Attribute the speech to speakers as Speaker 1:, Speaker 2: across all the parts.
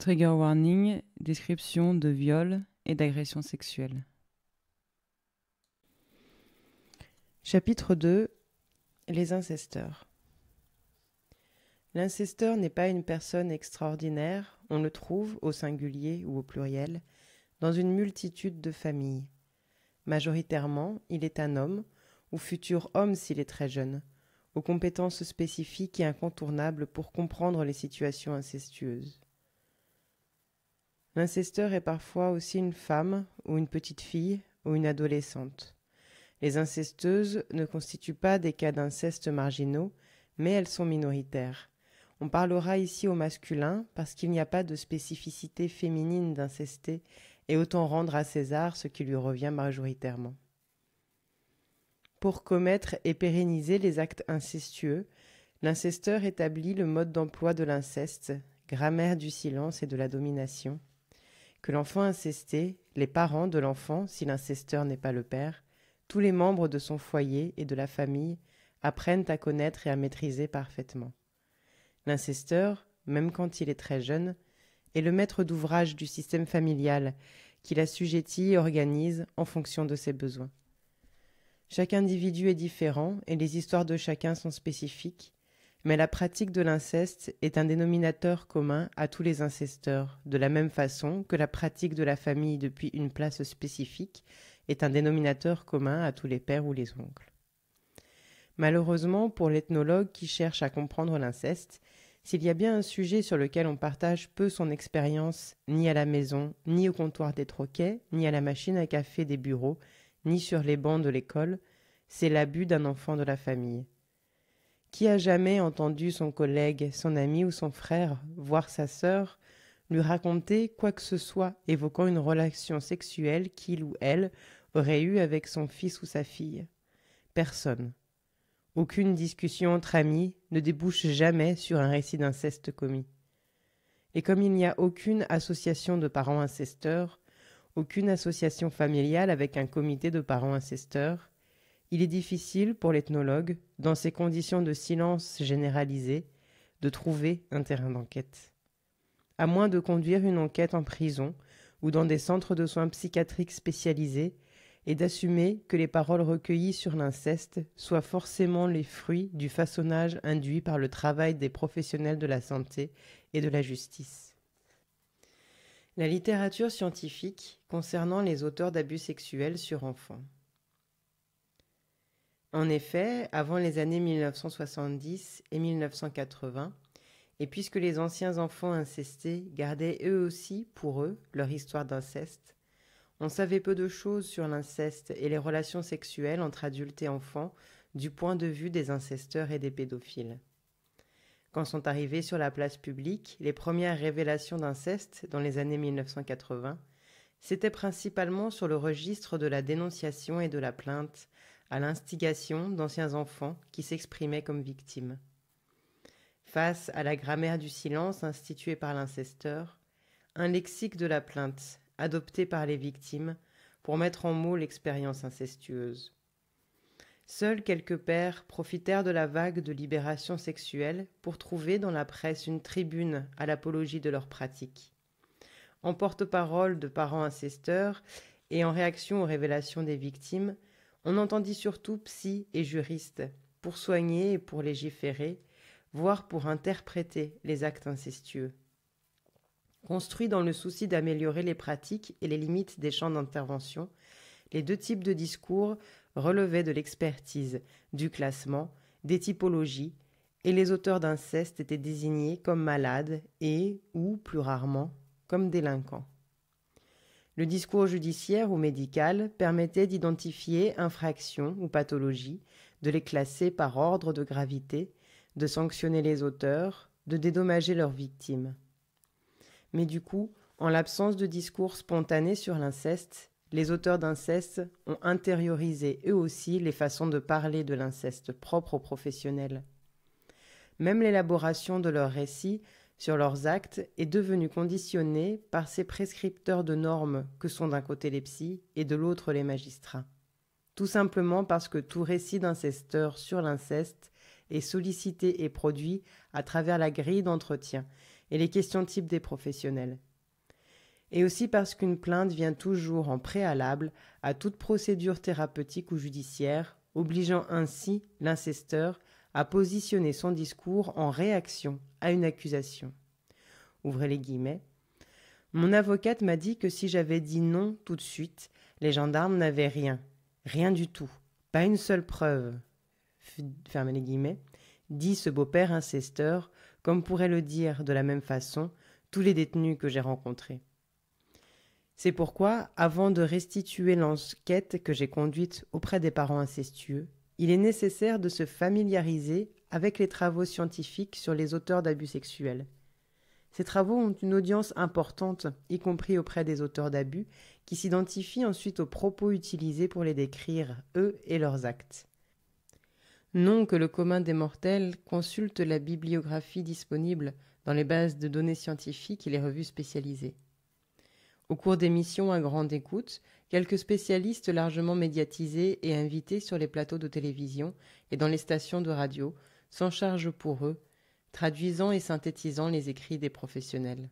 Speaker 1: Trigger warning, description de viol et d'agression sexuelle. Chapitre 2 Les incesteurs. L'incesteur n'est pas une personne extraordinaire, on le trouve, au singulier ou au pluriel, dans une multitude de familles. Majoritairement, il est un homme, ou futur homme s'il est très jeune, aux compétences spécifiques et incontournables pour comprendre les situations incestueuses. L'incesteur est parfois aussi une femme ou une petite fille ou une adolescente. Les incesteuses ne constituent pas des cas d'inceste marginaux, mais elles sont minoritaires. On parlera ici au masculin parce qu'il n'y a pas de spécificité féminine d'inceste, et autant rendre à César ce qui lui revient majoritairement. Pour commettre et pérenniser les actes incestueux, l'incesteur établit le mode d'emploi de l'inceste, grammaire du silence et de la domination, que l'enfant incesté, les parents de l'enfant, si l'incesteur n'est pas le père, tous les membres de son foyer et de la famille apprennent à connaître et à maîtriser parfaitement. L'incesteur, même quand il est très jeune, est le maître d'ouvrage du système familial qu'il assujettit et organise en fonction de ses besoins. Chaque individu est différent et les histoires de chacun sont spécifiques, mais la pratique de l'inceste est un dénominateur commun à tous les incesteurs, de la même façon que la pratique de la famille depuis une place spécifique est un dénominateur commun à tous les pères ou les oncles. Malheureusement, pour l'ethnologue qui cherche à comprendre l'inceste, s'il y a bien un sujet sur lequel on partage peu son expérience, ni à la maison, ni au comptoir des troquets, ni à la machine à café des bureaux, ni sur les bancs de l'école, c'est l'abus d'un enfant de la famille. Qui a jamais entendu son collègue, son ami ou son frère, voire sa sœur, lui raconter quoi que ce soit évoquant une relation sexuelle qu'il ou elle aurait eue avec son fils ou sa fille Personne. Aucune discussion entre amis ne débouche jamais sur un récit d'inceste commis. Et comme il n'y a aucune association de parents incesteurs, aucune association familiale avec un comité de parents incesteurs, il est difficile pour l'ethnologue, dans ces conditions de silence généralisé, de trouver un terrain d'enquête. À moins de conduire une enquête en prison ou dans des centres de soins psychiatriques spécialisés et d'assumer que les paroles recueillies sur l'inceste soient forcément les fruits du façonnage induit par le travail des professionnels de la santé et de la justice. La littérature scientifique concernant les auteurs d'abus sexuels sur enfants. En effet, avant les années 1970 et 1980, et puisque les anciens enfants incestés gardaient eux aussi pour eux leur histoire d'inceste, on savait peu de choses sur l'inceste et les relations sexuelles entre adultes et enfants du point de vue des incesteurs et des pédophiles. Quand sont arrivées sur la place publique les premières révélations d'inceste dans les années 1980, c'était principalement sur le registre de la dénonciation et de la plainte, à l'instigation d'anciens enfants qui s'exprimaient comme victimes. Face à la grammaire du silence instituée par l'incesteur, un lexique de la plainte, adopté par les victimes, pour mettre en mots l'expérience incestueuse. Seuls quelques pères profitèrent de la vague de libération sexuelle pour trouver dans la presse une tribune à l'apologie de leur pratique. En porte-parole de parents incesteurs et en réaction aux révélations des victimes, on entendit surtout psy et juriste pour soigner et pour légiférer, voire pour interpréter les actes incestueux. Construits dans le souci d'améliorer les pratiques et les limites des champs d'intervention, les deux types de discours relevaient de l'expertise, du classement, des typologies, et les auteurs d'inceste étaient désignés comme malades et, ou plus rarement, comme délinquants. Le discours judiciaire ou médical permettait d'identifier infractions ou pathologies, de les classer par ordre de gravité, de sanctionner les auteurs, de dédommager leurs victimes. Mais du coup, en l'absence de discours spontané sur l'inceste, les auteurs d'inceste ont intériorisé eux aussi les façons de parler de l'inceste propre aux professionnels. Même l'élaboration de leurs récits sur leurs actes est devenu conditionné par ces prescripteurs de normes que sont d'un côté les psy et de l'autre les magistrats. Tout simplement parce que tout récit d'incesteur sur l'inceste est sollicité et produit à travers la grille d'entretien et les questions types des professionnels. Et aussi parce qu'une plainte vient toujours en préalable à toute procédure thérapeutique ou judiciaire, obligeant ainsi l'incesteur a positionné son discours en réaction à une accusation. Ouvrez les guillemets. Mon avocate m'a dit que si j'avais dit non tout de suite, les gendarmes n'avaient rien, rien du tout, pas une seule preuve. Fermez les guillemets. Dit ce beau-père incesteur, comme pourraient le dire de la même façon tous les détenus que j'ai rencontrés. C'est pourquoi, avant de restituer l'enquête que j'ai conduite auprès des parents incestueux, il est nécessaire de se familiariser avec les travaux scientifiques sur les auteurs d'abus sexuels. Ces travaux ont une audience importante, y compris auprès des auteurs d'abus, qui s'identifient ensuite aux propos utilisés pour les décrire, eux et leurs actes. Non que le commun des mortels consulte la bibliographie disponible dans les bases de données scientifiques et les revues spécialisées. Au cours des missions à grande écoute, Quelques spécialistes largement médiatisés et invités sur les plateaux de télévision et dans les stations de radio s'en chargent pour eux, traduisant et synthétisant les écrits des professionnels.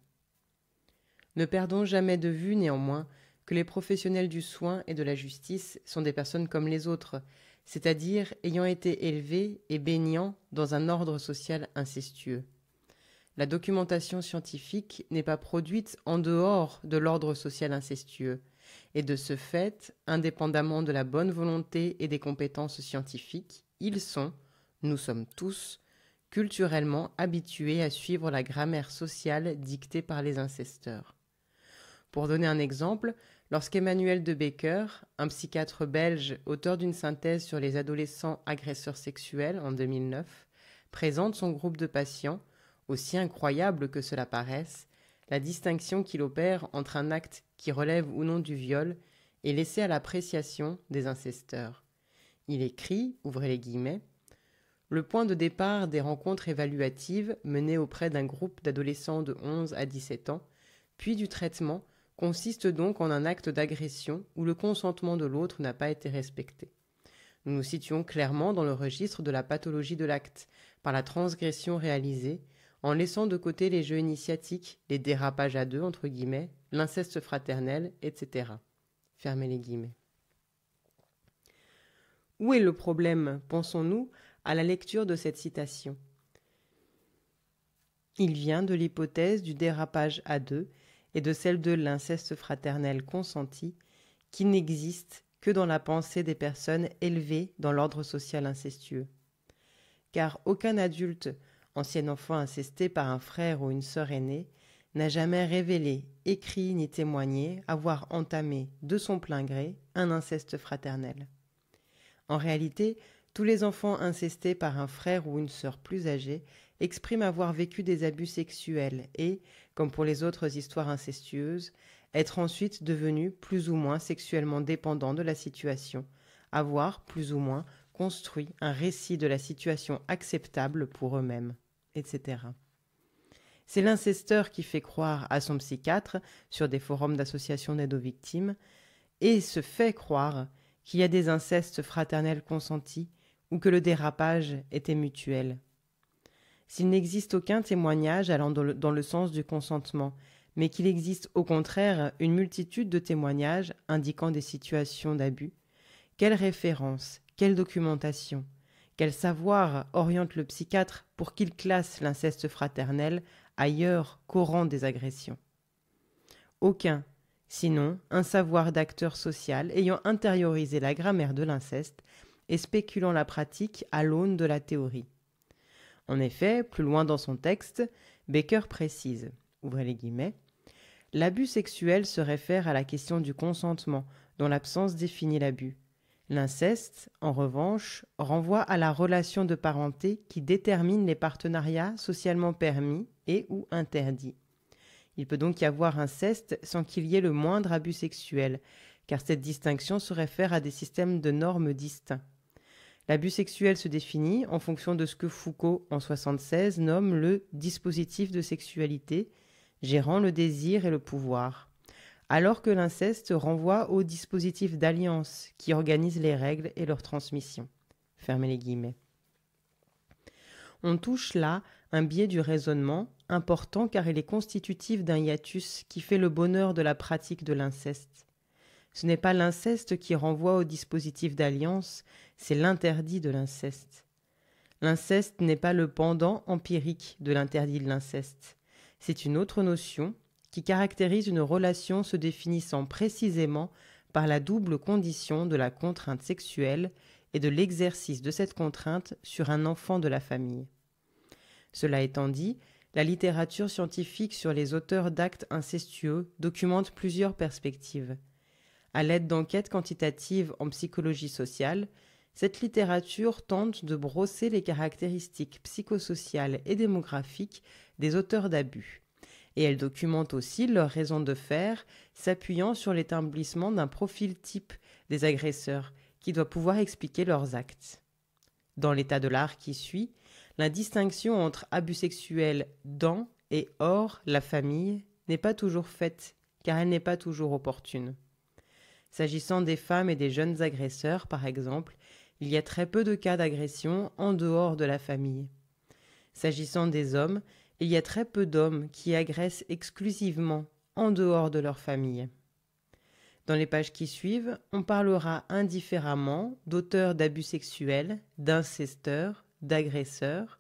Speaker 1: Ne perdons jamais de vue néanmoins que les professionnels du soin et de la justice sont des personnes comme les autres, c'est-à-dire ayant été élevés et baignant dans un ordre social incestueux. La documentation scientifique n'est pas produite en dehors de l'ordre social incestueux, et de ce fait, indépendamment de la bonne volonté et des compétences scientifiques, ils sont, nous sommes tous, culturellement habitués à suivre la grammaire sociale dictée par les incesteurs. Pour donner un exemple, lorsqu'Emmanuel de Becker, un psychiatre belge, auteur d'une synthèse sur les adolescents agresseurs sexuels en 2009, présente son groupe de patients, aussi incroyable que cela paraisse, la distinction qu'il opère entre un acte qui relève ou non du viol, est laissé à l'appréciation des incesteurs. Il écrit, ouvrez les guillemets, le point de départ des rencontres évaluatives menées auprès d'un groupe d'adolescents de 11 à 17 ans, puis du traitement, consiste donc en un acte d'agression où le consentement de l'autre n'a pas été respecté. Nous nous situons clairement dans le registre de la pathologie de l'acte, par la transgression réalisée, en laissant de côté les jeux initiatiques, les dérapages à deux, entre guillemets, l'inceste fraternel, etc. Fermez les guillemets. Où est le problème, pensons-nous, à la lecture de cette citation Il vient de l'hypothèse du dérapage à deux et de celle de l'inceste fraternel consenti, qui n'existe que dans la pensée des personnes élevées dans l'ordre social incestueux. Car aucun adulte, ancien enfant incesté par un frère ou une sœur aînée, n'a jamais révélé, écrit ni témoigné avoir entamé, de son plein gré, un inceste fraternel. En réalité, tous les enfants incestés par un frère ou une sœur plus âgée expriment avoir vécu des abus sexuels et, comme pour les autres histoires incestueuses, être ensuite devenus plus ou moins sexuellement dépendants de la situation, avoir plus ou moins construit un récit de la situation acceptable pour eux-mêmes, etc. C'est l'incesteur qui fait croire à son psychiatre sur des forums d'association d'aide aux victimes et se fait croire qu'il y a des incestes fraternels consentis ou que le dérapage était mutuel. S'il n'existe aucun témoignage allant dans le sens du consentement, mais qu'il existe au contraire une multitude de témoignages indiquant des situations d'abus, quelle référence, quelle documentation, quel savoir oriente le psychiatre pour qu'il classe l'inceste fraternel ailleurs qu'au des agressions. Aucun, sinon un savoir d'acteur social ayant intériorisé la grammaire de l'inceste et spéculant la pratique à l'aune de la théorie. En effet, plus loin dans son texte, Baker précise, ouvrez les guillemets, L'abus sexuel se réfère à la question du consentement, dont l'absence définit l'abus. L'inceste, en revanche, renvoie à la relation de parenté qui détermine les partenariats socialement permis et ou interdit. Il peut donc y avoir inceste sans qu'il y ait le moindre abus sexuel, car cette distinction se réfère à des systèmes de normes distincts. L'abus sexuel se définit en fonction de ce que Foucault, en 76, nomme le dispositif de sexualité, gérant le désir et le pouvoir, alors que l'inceste renvoie au dispositif d'alliance qui organise les règles et leur transmission. Fermez les guillemets. On touche là un biais du raisonnement, important car il est constitutif d'un hiatus qui fait le bonheur de la pratique de l'inceste. Ce n'est pas l'inceste qui renvoie au dispositif d'alliance, c'est l'interdit de l'inceste. L'inceste n'est pas le pendant empirique de l'interdit de l'inceste. C'est une autre notion qui caractérise une relation se définissant précisément par la double condition de la contrainte sexuelle et de l'exercice de cette contrainte sur un enfant de la famille. Cela étant dit, la littérature scientifique sur les auteurs d'actes incestueux documente plusieurs perspectives. À l'aide d'enquêtes quantitatives en psychologie sociale, cette littérature tente de brosser les caractéristiques psychosociales et démographiques des auteurs d'abus. Et elle documente aussi leurs raisons de faire, s'appuyant sur l'établissement d'un profil type des agresseurs qui doit pouvoir expliquer leurs actes. Dans l'état de l'art qui suit, la distinction entre abus sexuels dans et hors la famille n'est pas toujours faite, car elle n'est pas toujours opportune. S'agissant des femmes et des jeunes agresseurs, par exemple, il y a très peu de cas d'agression en dehors de la famille. S'agissant des hommes, il y a très peu d'hommes qui agressent exclusivement en dehors de leur famille. Dans les pages qui suivent, on parlera indifféremment d'auteurs d'abus sexuels, d'incesteurs, d'agresseurs,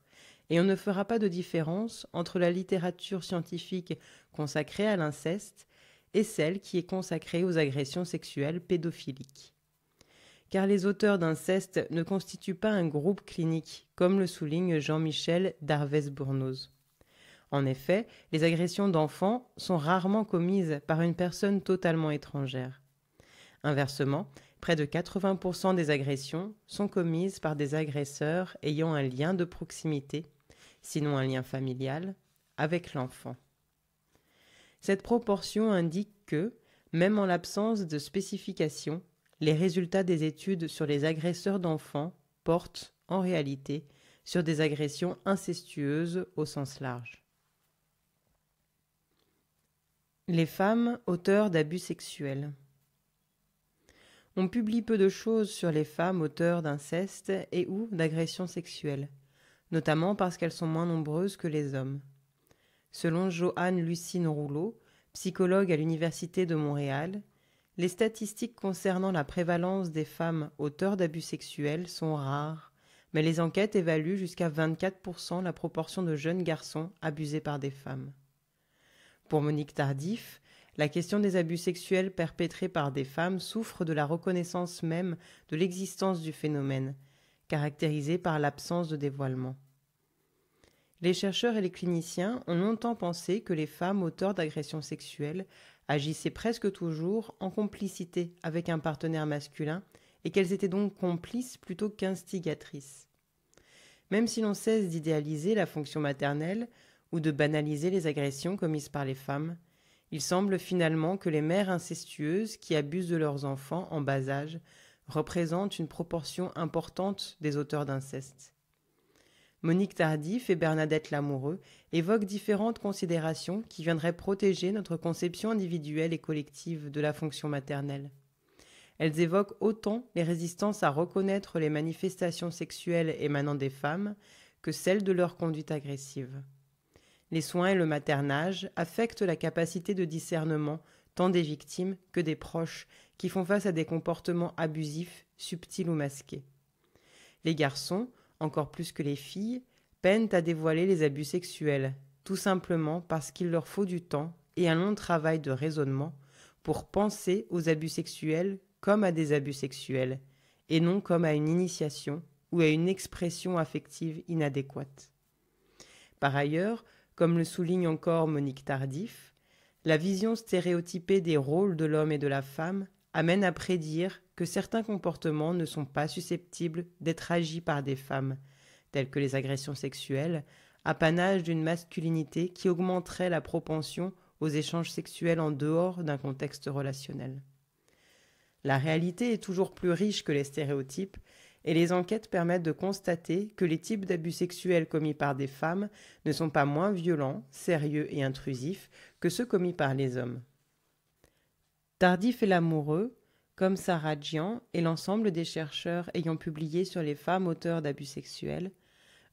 Speaker 1: et on ne fera pas de différence entre la littérature scientifique consacrée à l'inceste et celle qui est consacrée aux agressions sexuelles pédophiliques. Car les auteurs d'inceste ne constituent pas un groupe clinique, comme le souligne Jean-Michel darves bournoz En effet, les agressions d'enfants sont rarement commises par une personne totalement étrangère. Inversement, Près de 80% des agressions sont commises par des agresseurs ayant un lien de proximité, sinon un lien familial, avec l'enfant. Cette proportion indique que, même en l'absence de spécification, les résultats des études sur les agresseurs d'enfants portent, en réalité, sur des agressions incestueuses au sens large. Les femmes auteurs d'abus sexuels on publie peu de choses sur les femmes auteurs d'inceste et ou d'agressions sexuelles, notamment parce qu'elles sont moins nombreuses que les hommes. Selon Joanne Lucine Rouleau, psychologue à l'Université de Montréal, les statistiques concernant la prévalence des femmes auteurs d'abus sexuels sont rares, mais les enquêtes évaluent jusqu'à 24% la proportion de jeunes garçons abusés par des femmes. Pour Monique Tardif, la question des abus sexuels perpétrés par des femmes souffre de la reconnaissance même de l'existence du phénomène, caractérisé par l'absence de dévoilement. Les chercheurs et les cliniciens ont longtemps pensé que les femmes auteurs d'agressions sexuelles agissaient presque toujours en complicité avec un partenaire masculin et qu'elles étaient donc complices plutôt qu'instigatrices. Même si l'on cesse d'idéaliser la fonction maternelle ou de banaliser les agressions commises par les femmes, il semble finalement que les mères incestueuses qui abusent de leurs enfants en bas âge représentent une proportion importante des auteurs d'inceste. Monique Tardif et Bernadette Lamoureux évoquent différentes considérations qui viendraient protéger notre conception individuelle et collective de la fonction maternelle. Elles évoquent autant les résistances à reconnaître les manifestations sexuelles émanant des femmes que celles de leur conduite agressive. Les soins et le maternage affectent la capacité de discernement tant des victimes que des proches qui font face à des comportements abusifs, subtils ou masqués. Les garçons, encore plus que les filles, peinent à dévoiler les abus sexuels, tout simplement parce qu'il leur faut du temps et un long travail de raisonnement pour penser aux abus sexuels comme à des abus sexuels, et non comme à une initiation ou à une expression affective inadéquate. Par ailleurs, comme le souligne encore Monique Tardif, la vision stéréotypée des rôles de l'homme et de la femme amène à prédire que certains comportements ne sont pas susceptibles d'être agis par des femmes, tels que les agressions sexuelles, apanage d'une masculinité qui augmenterait la propension aux échanges sexuels en dehors d'un contexte relationnel. La réalité est toujours plus riche que les stéréotypes et les enquêtes permettent de constater que les types d'abus sexuels commis par des femmes ne sont pas moins violents, sérieux et intrusifs que ceux commis par les hommes. Tardif et l'amoureux, comme Sarah Gian et l'ensemble des chercheurs ayant publié sur les femmes auteurs d'abus sexuels,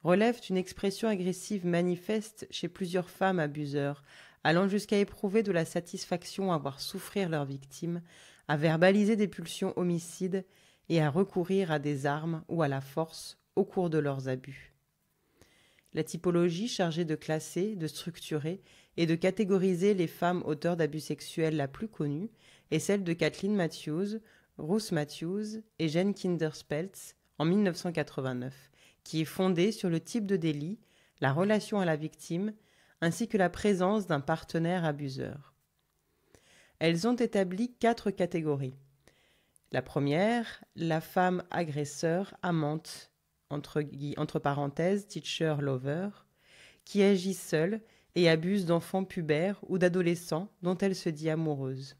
Speaker 1: relèvent une expression agressive manifeste chez plusieurs femmes abuseurs, allant jusqu'à éprouver de la satisfaction à voir souffrir leurs victimes, à verbaliser des pulsions homicides et à recourir à des armes ou à la force au cours de leurs abus. La typologie chargée de classer, de structurer et de catégoriser les femmes auteurs d'abus sexuels la plus connue est celle de Kathleen Matthews, Ruth Matthews et Jane Kinderspeltz en 1989, qui est fondée sur le type de délit, la relation à la victime, ainsi que la présence d'un partenaire abuseur. Elles ont établi quatre catégories la première, la femme agresseur, amante, entre, parenthèses, teacher, lover, qui agit seule et abuse d'enfants pubères ou d'adolescents dont elle se dit amoureuse.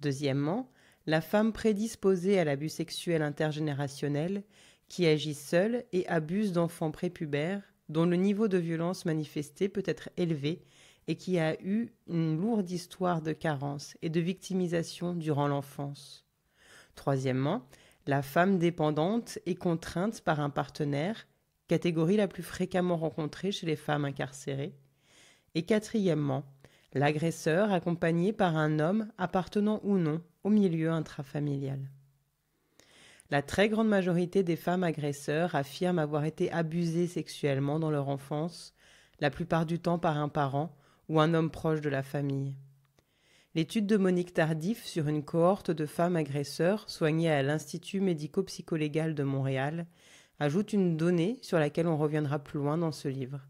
Speaker 1: Deuxièmement, la femme prédisposée à l'abus sexuel intergénérationnel, qui agit seule et abuse d'enfants prépubères dont le niveau de violence manifestée peut être élevé et qui a eu une lourde histoire de carence et de victimisation durant l'enfance. Troisièmement, la femme dépendante et contrainte par un partenaire, catégorie la plus fréquemment rencontrée chez les femmes incarcérées. Et quatrièmement, l'agresseur accompagné par un homme appartenant ou non au milieu intrafamilial. La très grande majorité des femmes agresseurs affirment avoir été abusées sexuellement dans leur enfance, la plupart du temps par un parent ou un homme proche de la famille l'étude de Monique Tardif sur une cohorte de femmes agresseurs soignées à l'Institut médico-psycholégal de Montréal ajoute une donnée sur laquelle on reviendra plus loin dans ce livre.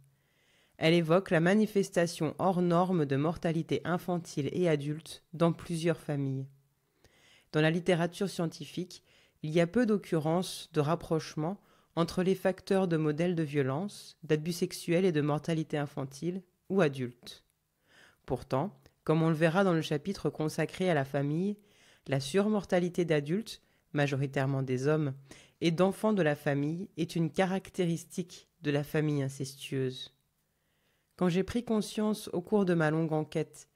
Speaker 1: Elle évoque la manifestation hors norme de mortalité infantile et adulte dans plusieurs familles. Dans la littérature scientifique, il y a peu d'occurrences de rapprochement entre les facteurs de modèles de violence, d'abus sexuels et de mortalité infantile ou adulte. Pourtant, comme on le verra dans le chapitre consacré à la famille, la surmortalité d'adultes, majoritairement des hommes, et d'enfants de la famille est une caractéristique de la famille incestueuse. Quand j'ai pris conscience au cours de ma longue enquête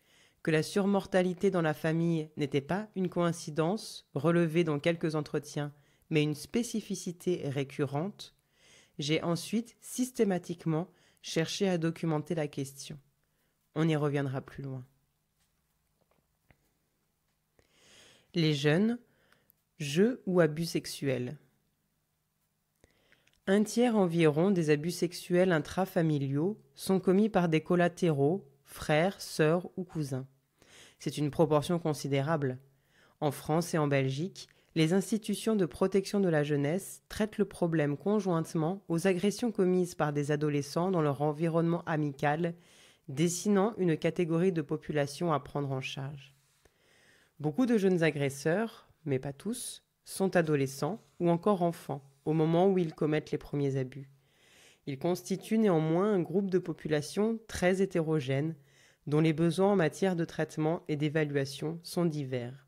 Speaker 1: que la surmortalité dans la famille n'était pas une coïncidence relevée dans quelques entretiens, mais une spécificité récurrente, j'ai ensuite systématiquement cherché à documenter la question. On y reviendra plus loin. les jeunes, jeux ou abus sexuels. Un tiers environ des abus sexuels intrafamiliaux sont commis par des collatéraux, frères, sœurs ou cousins. C'est une proportion considérable. En France et en Belgique, les institutions de protection de la jeunesse traitent le problème conjointement aux agressions commises par des adolescents dans leur environnement amical, dessinant une catégorie de population à prendre en charge. Beaucoup de jeunes agresseurs, mais pas tous, sont adolescents ou encore enfants au moment où ils commettent les premiers abus. Ils constituent néanmoins un groupe de population très hétérogène, dont les besoins en matière de traitement et d'évaluation sont divers.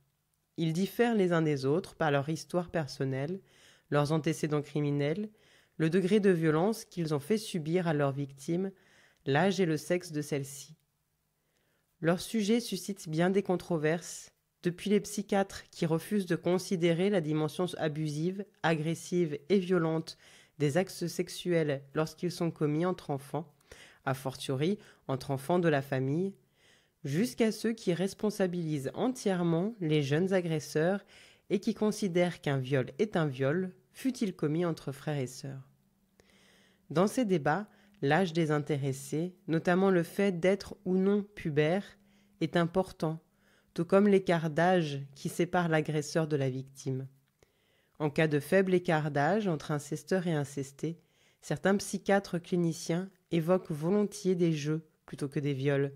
Speaker 1: Ils diffèrent les uns des autres par leur histoire personnelle, leurs antécédents criminels, le degré de violence qu'ils ont fait subir à leurs victimes, l'âge et le sexe de celles-ci. Leur sujet suscite bien des controverses depuis les psychiatres qui refusent de considérer la dimension abusive, agressive et violente des axes sexuels lorsqu'ils sont commis entre enfants, a fortiori entre enfants de la famille, jusqu'à ceux qui responsabilisent entièrement les jeunes agresseurs et qui considèrent qu'un viol est un viol, fût il commis entre frères et sœurs. Dans ces débats, l'âge des intéressés, notamment le fait d'être ou non pubère, est important tout comme l'écart d'âge qui sépare l'agresseur de la victime. En cas de faible écart d'âge entre incesteur et incesté, certains psychiatres cliniciens évoquent volontiers des jeux plutôt que des viols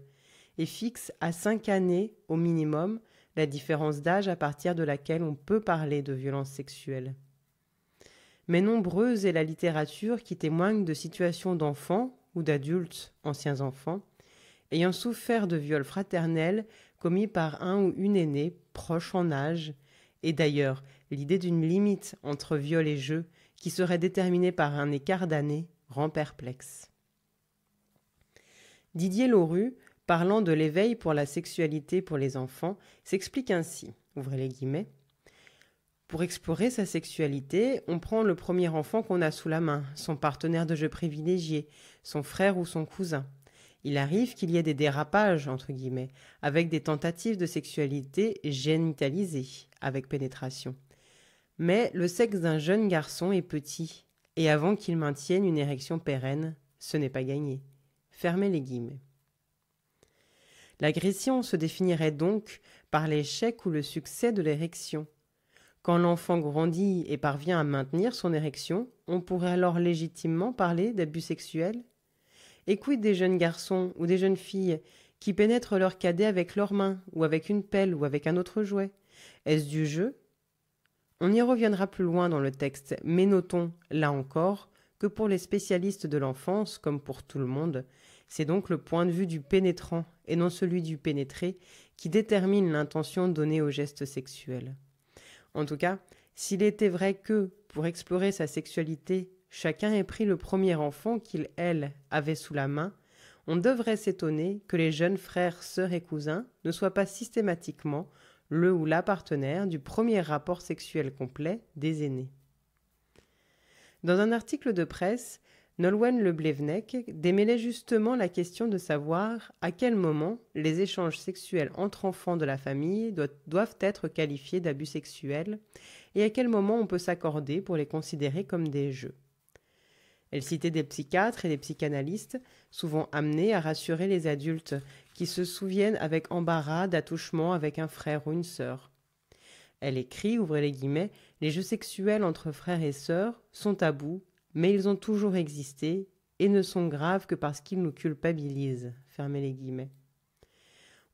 Speaker 1: et fixent à cinq années au minimum la différence d'âge à partir de laquelle on peut parler de violence sexuelle. Mais nombreuse est la littérature qui témoigne de situations d'enfants ou d'adultes, anciens enfants, ayant souffert de viols fraternels commis par un ou une aînée proche en âge, et d'ailleurs l'idée d'une limite entre viol et jeu qui serait déterminée par un écart d'année rend perplexe. Didier Lauru, parlant de l'éveil pour la sexualité pour les enfants, s'explique ainsi, ouvrez les guillemets, pour explorer sa sexualité, on prend le premier enfant qu'on a sous la main, son partenaire de jeu privilégié, son frère ou son cousin. Il arrive qu'il y ait des dérapages, entre guillemets, avec des tentatives de sexualité génitalisée, avec pénétration. Mais le sexe d'un jeune garçon est petit, et avant qu'il maintienne une érection pérenne, ce n'est pas gagné. Fermez les guillemets. L'agression se définirait donc par l'échec ou le succès de l'érection. Quand l'enfant grandit et parvient à maintenir son érection, on pourrait alors légitimement parler d'abus sexuels Écoute des jeunes garçons ou des jeunes filles qui pénètrent leur cadet avec leurs mains, ou avec une pelle, ou avec un autre jouet Est-ce du jeu On y reviendra plus loin dans le texte, mais notons, là encore, que pour les spécialistes de l'enfance, comme pour tout le monde, c'est donc le point de vue du pénétrant, et non celui du pénétré, qui détermine l'intention donnée au geste sexuel. En tout cas, s'il était vrai que, pour explorer sa sexualité, chacun ait pris le premier enfant qu'il, elle, avait sous la main, on devrait s'étonner que les jeunes frères, sœurs et cousins ne soient pas systématiquement le ou la partenaire du premier rapport sexuel complet des aînés. Dans un article de presse, Nolwenn Leblevnec démêlait justement la question de savoir à quel moment les échanges sexuels entre enfants de la famille doivent être qualifiés d'abus sexuels et à quel moment on peut s'accorder pour les considérer comme des jeux. Elle citait des psychiatres et des psychanalystes, souvent amenés à rassurer les adultes qui se souviennent avec embarras d'attouchements avec un frère ou une sœur. Elle écrit, ouvrez les guillemets, les jeux sexuels entre frères et sœurs sont tabous, mais ils ont toujours existé et ne sont graves que parce qu'ils nous culpabilisent. Fermez les guillemets.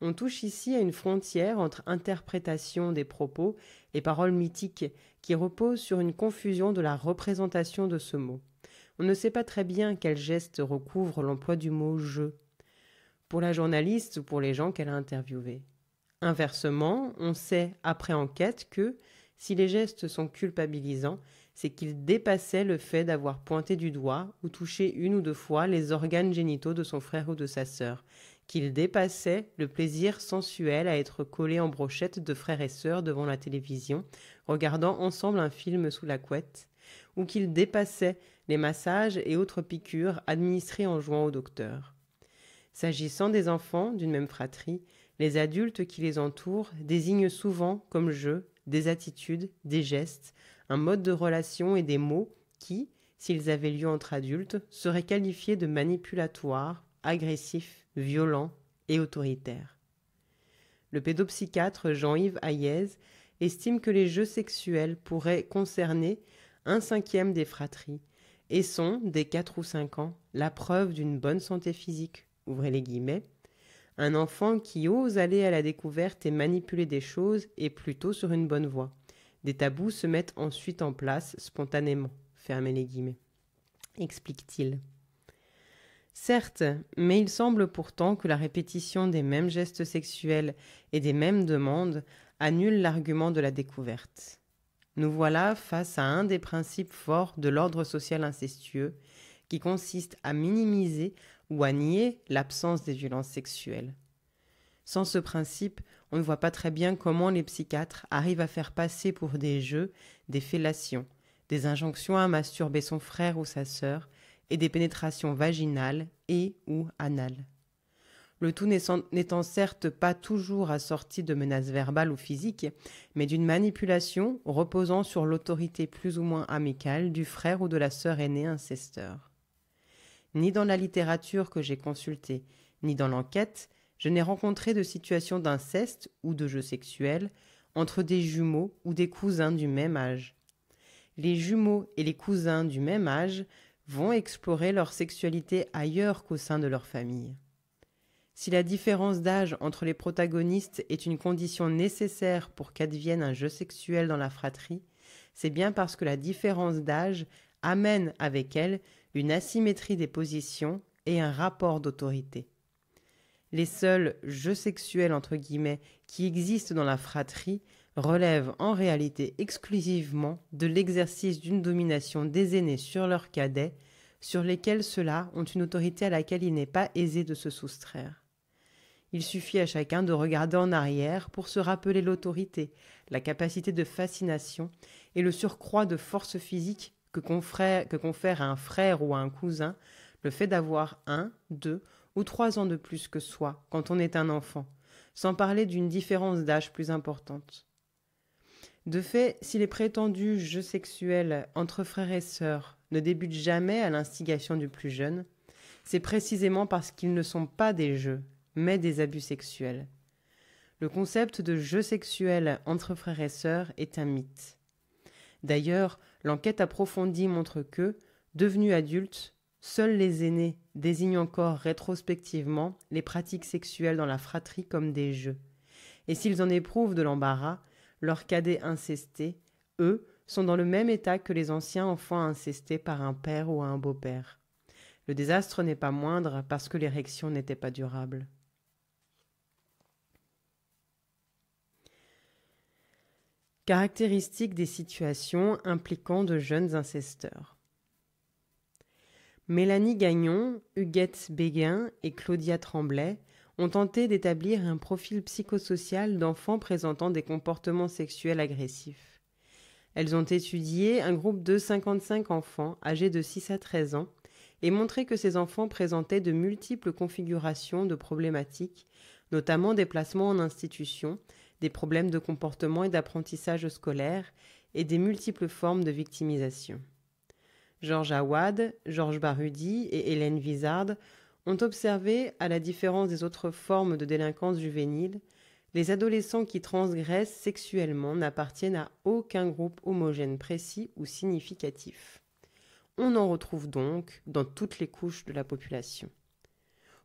Speaker 1: On touche ici à une frontière entre interprétation des propos et paroles mythiques qui repose sur une confusion de la représentation de ce mot. On ne sait pas très bien quel geste recouvre l'emploi du mot je pour la journaliste ou pour les gens qu'elle a interviewés. Inversement, on sait après enquête que si les gestes sont culpabilisants, c'est qu'ils dépassaient le fait d'avoir pointé du doigt ou touché une ou deux fois les organes génitaux de son frère ou de sa sœur, qu'ils dépassaient le plaisir sensuel à être collés en brochette de frères et sœurs devant la télévision, regardant ensemble un film sous la couette, ou qu'ils dépassaient les massages et autres piqûres administrées en jouant au docteur. S'agissant des enfants d'une même fratrie, les adultes qui les entourent désignent souvent comme jeu des attitudes, des gestes, un mode de relation et des mots qui, s'ils avaient lieu entre adultes, seraient qualifiés de manipulatoires, agressifs, violents et autoritaires. Le pédopsychiatre Jean-Yves Hayez estime que les jeux sexuels pourraient concerner un cinquième des fratries et sont, dès 4 ou 5 ans, la preuve d'une bonne santé physique, ouvrez les guillemets, un enfant qui ose aller à la découverte et manipuler des choses est plutôt sur une bonne voie. Des tabous se mettent ensuite en place spontanément, fermez les guillemets. Explique-t-il. Certes, mais il semble pourtant que la répétition des mêmes gestes sexuels et des mêmes demandes annule l'argument de la découverte nous voilà face à un des principes forts de l'ordre social incestueux, qui consiste à minimiser ou à nier l'absence des violences sexuelles. Sans ce principe, on ne voit pas très bien comment les psychiatres arrivent à faire passer pour des jeux des fellations, des injonctions à masturber son frère ou sa sœur, et des pénétrations vaginales et ou anales le tout n'étant certes pas toujours assorti de menaces verbales ou physiques, mais d'une manipulation reposant sur l'autorité plus ou moins amicale du frère ou de la sœur aînée incesteur. Ni dans la littérature que j'ai consultée, ni dans l'enquête, je n'ai rencontré de situation d'inceste ou de jeu sexuel entre des jumeaux ou des cousins du même âge. Les jumeaux et les cousins du même âge vont explorer leur sexualité ailleurs qu'au sein de leur famille. Si la différence d'âge entre les protagonistes est une condition nécessaire pour qu'advienne un jeu sexuel dans la fratrie, c'est bien parce que la différence d'âge amène avec elle une asymétrie des positions et un rapport d'autorité. Les seuls jeux sexuels entre guillemets qui existent dans la fratrie relèvent en réalité exclusivement de l'exercice d'une domination des aînés sur leurs cadets, sur lesquels ceux-là ont une autorité à laquelle il n'est pas aisé de se soustraire. Il suffit à chacun de regarder en arrière pour se rappeler l'autorité, la capacité de fascination et le surcroît de force physique que confère, à un frère ou à un cousin le fait d'avoir un, deux ou trois ans de plus que soi quand on est un enfant, sans parler d'une différence d'âge plus importante. De fait, si les prétendus jeux sexuels entre frères et sœurs ne débutent jamais à l'instigation du plus jeune, c'est précisément parce qu'ils ne sont pas des jeux, mais des abus sexuels. Le concept de jeu sexuel entre frères et sœurs est un mythe. D'ailleurs, l'enquête approfondie montre que, devenus adultes, seuls les aînés désignent encore rétrospectivement les pratiques sexuelles dans la fratrie comme des jeux. Et s'ils en éprouvent de l'embarras, leurs cadets incestés, eux, sont dans le même état que les anciens enfants incestés par un père ou un beau-père. Le désastre n'est pas moindre parce que l'érection n'était pas durable. Caractéristiques des situations impliquant de jeunes incesteurs. Mélanie Gagnon, Huguette Béguin et Claudia Tremblay ont tenté d'établir un profil psychosocial d'enfants présentant des comportements sexuels agressifs. Elles ont étudié un groupe de 55 enfants âgés de 6 à 13 ans et montré que ces enfants présentaient de multiples configurations de problématiques, notamment des placements en institution, des problèmes de comportement et d'apprentissage scolaire et des multiples formes de victimisation. Georges Awad, Georges Barudi et Hélène Vizard ont observé, à la différence des autres formes de délinquance juvénile, les adolescents qui transgressent sexuellement n'appartiennent à aucun groupe homogène précis ou significatif. On en retrouve donc dans toutes les couches de la population.